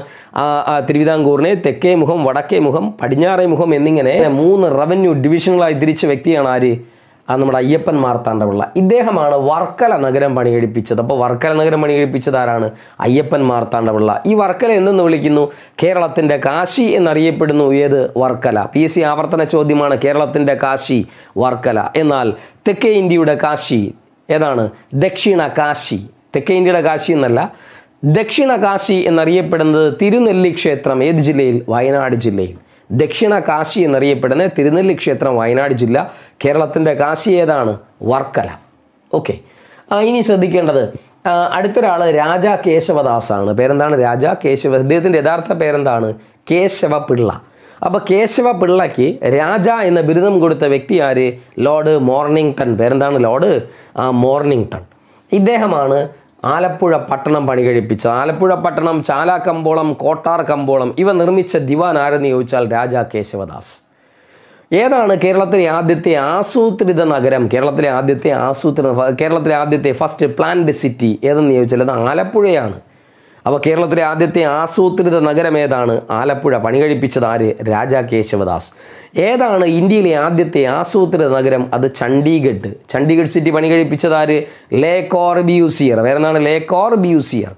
തിരുവിതാംകൂറിനെ തെക്കേ മുഖം വടക്കേ മുഖം പടിഞ്ഞാറേ മുഖം എന്നിങ്ങനെ മൂന്ന് റവന്യൂ ഡിവിഷനുകളായി തിരിച്ച വ്യക്തിയാണ് ആര് ആ നമ്മുടെ അയ്യപ്പൻ മാർത്താണ്ഡ പിള്ള ഇദ്ദേഹമാണ് വർക്കല നഗരം പണിയെടുപ്പിച്ചത് അപ്പോൾ വർക്കല നഗരം പണിയെടുപ്പിച്ചത് ആരാണ് അയ്യപ്പൻ മാർത്താണ്ഡ പിള്ള ഈ വർക്കല എന്തെന്ന് വിളിക്കുന്നു കേരളത്തിൻ്റെ കാശി എന്നറിയപ്പെടുന്നു ഏത് വർക്കല പി എസ് സി ആവർത്തന ചോദ്യമാണ് കേരളത്തിൻ്റെ കാശി വർക്കല എന്നാൽ തെക്കേ ഇന്ത്യയുടെ കാശി ഏതാണ് ദക്ഷിണ കാശി തെക്കേ ഇന്ത്യയുടെ കാശി എന്നല്ല ദക്ഷിണ കാശി എന്നറിയപ്പെടുന്നത് തിരുനെല്ലി ക്ഷേത്രം ഏത് ജില്ലയിൽ വയനാട് ജില്ലയിൽ ദക്ഷിണ കാശി എന്നറിയപ്പെടുന്ന തിരുനെല്ലി ക്ഷേത്രം വയനാട് ജില്ല കേരളത്തിൻ്റെ കാശി ഏതാണ് വർക്കല ഓക്കെ ഇനി ശ്രദ്ധിക്കേണ്ടത് അടുത്തൊരാൾ രാജ കേശവദാസാണ് പേരെന്താണ് രാജ കേശവ അദ്ദേഹത്തിൻ്റെ യഥാർത്ഥ പേരെന്താണ് കേശവ പിള്ള അപ്പോൾ കേശവ പിള്ളയ്ക്ക് രാജ എന്ന ബിരുദം കൊടുത്ത വ്യക്തി ആര് ലോർഡ് മോർണിംഗ്ടൺ പേരെന്താണ് ലോർഡ് മോർണിംഗ്ടൺ ഇദ്ദേഹമാണ് ആലപ്പുഴ പട്ടണം പണി കഴിപ്പിച്ച ആലപ്പുഴ പട്ടണം ചാലാ കമ്പോളം കോട്ടാർ കമ്പോളം ഇവ നിർമ്മിച്ച ദിവാൻ ആരെന്ന് ചോദിച്ചാൽ രാജാ കേശവദാസ് ഏതാണ് കേരളത്തിലെ ആദ്യത്തെ ആസൂത്രിത നഗരം കേരളത്തിലെ ആദ്യത്തെ ആസൂത്രിത കേരളത്തിലെ ആദ്യത്തെ ഫസ്റ്റ് പ്ലാന്റ് സിറ്റി ഏതെന്ന് ചോദിച്ചാൽ അത് ആലപ്പുഴയാണ് അപ്പോൾ കേരളത്തിലെ ആദ്യത്തെ ആസൂത്രിത നഗരം ഏതാണ് ആലപ്പുഴ പണി കഴിപ്പിച്ചത് ആര് രാജാ കേശവദാസ് ഏതാണ് ഇന്ത്യയിലെ ആദ്യത്തെ ആസൂത്രിത നഗരം അത് ചണ്ഡീഗഡ് ചണ്ഡീഗഡ് സിറ്റി പണി കഴിപ്പിച്ചത് ആര് ലേ കോർബ്യൂസിയർ വേറെ എന്താണ് ലേ കോർബ്യൂസിയർ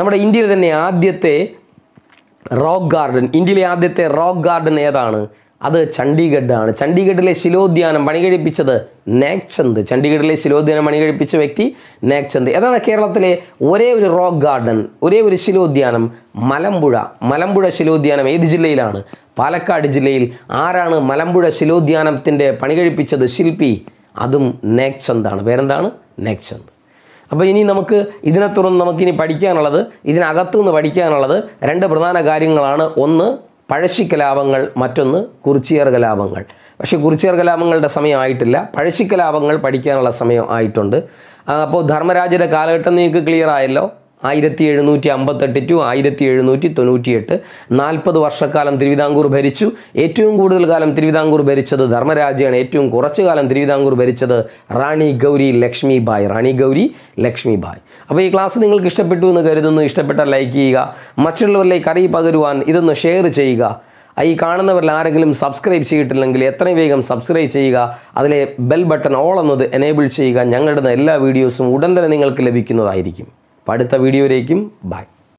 നമ്മുടെ ഇന്ത്യയിൽ തന്നെ ആദ്യത്തെ റോക്ക് ഗാർഡൻ ഇന്ത്യയിലെ ആദ്യത്തെ റോക്ക് ഗാർഡൻ ഏതാണ് അത് ചണ്ഡീഗഡാണ് ചണ്ഡീഗഡിലെ ശിലോദ്യാനം പണികഴിപ്പിച്ചത് നാഗ്ചന്ദ് ചണ്ഡീഗഡിലെ ശിലോദ്യാനം പണികഴിപ്പിച്ച വ്യക്തി നാഗ്ചന്ദ് ഏതാണ് കേരളത്തിലെ ഒരേ ഒരു റോക്ക് ഗാർഡൻ ഒരേ ഒരു ശിലോദ്യാനം മലമ്പുഴ മലമ്പുഴ ശിലോദ്യാനം ഏത് ജില്ലയിലാണ് പാലക്കാട് ജില്ലയിൽ ആരാണ് മലമ്പുഴ ശിലോദ്യാനത്തിൻ്റെ പണികഴിപ്പിച്ചത് ശില്പി അതും നാഗ്ചന്ദാണ് പേരെന്താണ് നാഗ്ചന്ദ് അപ്പോൾ ഇനി നമുക്ക് ഇതിനെ തുറന്ന് നമുക്കിനി പഠിക്കാനുള്ളത് ഇതിനകത്തുനിന്ന് പഠിക്കാനുള്ളത് രണ്ട് പ്രധാന കാര്യങ്ങളാണ് ഒന്ന് പഴശ്ശിക്കലാപങ്ങൾ മറ്റൊന്ന് കുറിച്ചിയർ കലാപങ്ങൾ പക്ഷേ കുറിച്ചിയർ കലാപങ്ങളുടെ സമയമായിട്ടില്ല പഴശ്ശിക്കലാപങ്ങൾ പഠിക്കാനുള്ള സമയം ആയിട്ടുണ്ട് അപ്പോൾ ധർമ്മരാജയുടെ കാലഘട്ടം നിങ്ങൾക്ക് ക്ലിയർ ആയല്ലോ ആയിരത്തി എഴുന്നൂറ്റി അമ്പത്തെട്ട് ടു ആയിരത്തി എഴുന്നൂറ്റി എട്ട് നാൽപ്പത് വർഷക്കാലം തിരുവിതാംകൂർ ഭരിച്ചു ഏറ്റവും കൂടുതൽ കാലം തിരുവിതാംകൂർ ഭരിച്ചത് ധർമ്മരാജയാണ് ഏറ്റവും കുറച്ച് കാലം തിരുവിതാംകൂർ ഭരിച്ചത് റാണി ഗൗരി ലക്ഷ്മിബായ് റാണി ഗൗരി ലക്ഷ്മിബായ് അപ്പോൾ ഈ ക്ലാസ് നിങ്ങൾക്ക് ഇഷ്ടപ്പെട്ടു എന്ന് കരുതുന്നു ഇഷ്ടപ്പെട്ട ലൈക്ക് ചെയ്യുക മറ്റുള്ളവരിലേക്ക് അറിയി പകരുവാൻ ഇതൊന്ന് ഷെയർ ചെയ്യുക ഈ കാണുന്നവരിൽ ആരെങ്കിലും സബ്സ്ക്രൈബ് ചെയ്തിട്ടില്ലെങ്കിൽ എത്രയും വേഗം സബ്സ്ക്രൈബ് ചെയ്യുക അതിലെ ബെൽ ബട്ടൺ ഓൾ എന്നത് എനേബിൾ ചെയ്യുക ഞങ്ങളുടെ എല്ലാ വീഡിയോസും ഉടൻ തന്നെ നിങ്ങൾക്ക് ലഭിക്കുന്നതായിരിക്കും അപ്പോൾ അടുത്ത വീഡിയോയിലേക്കും ബൈ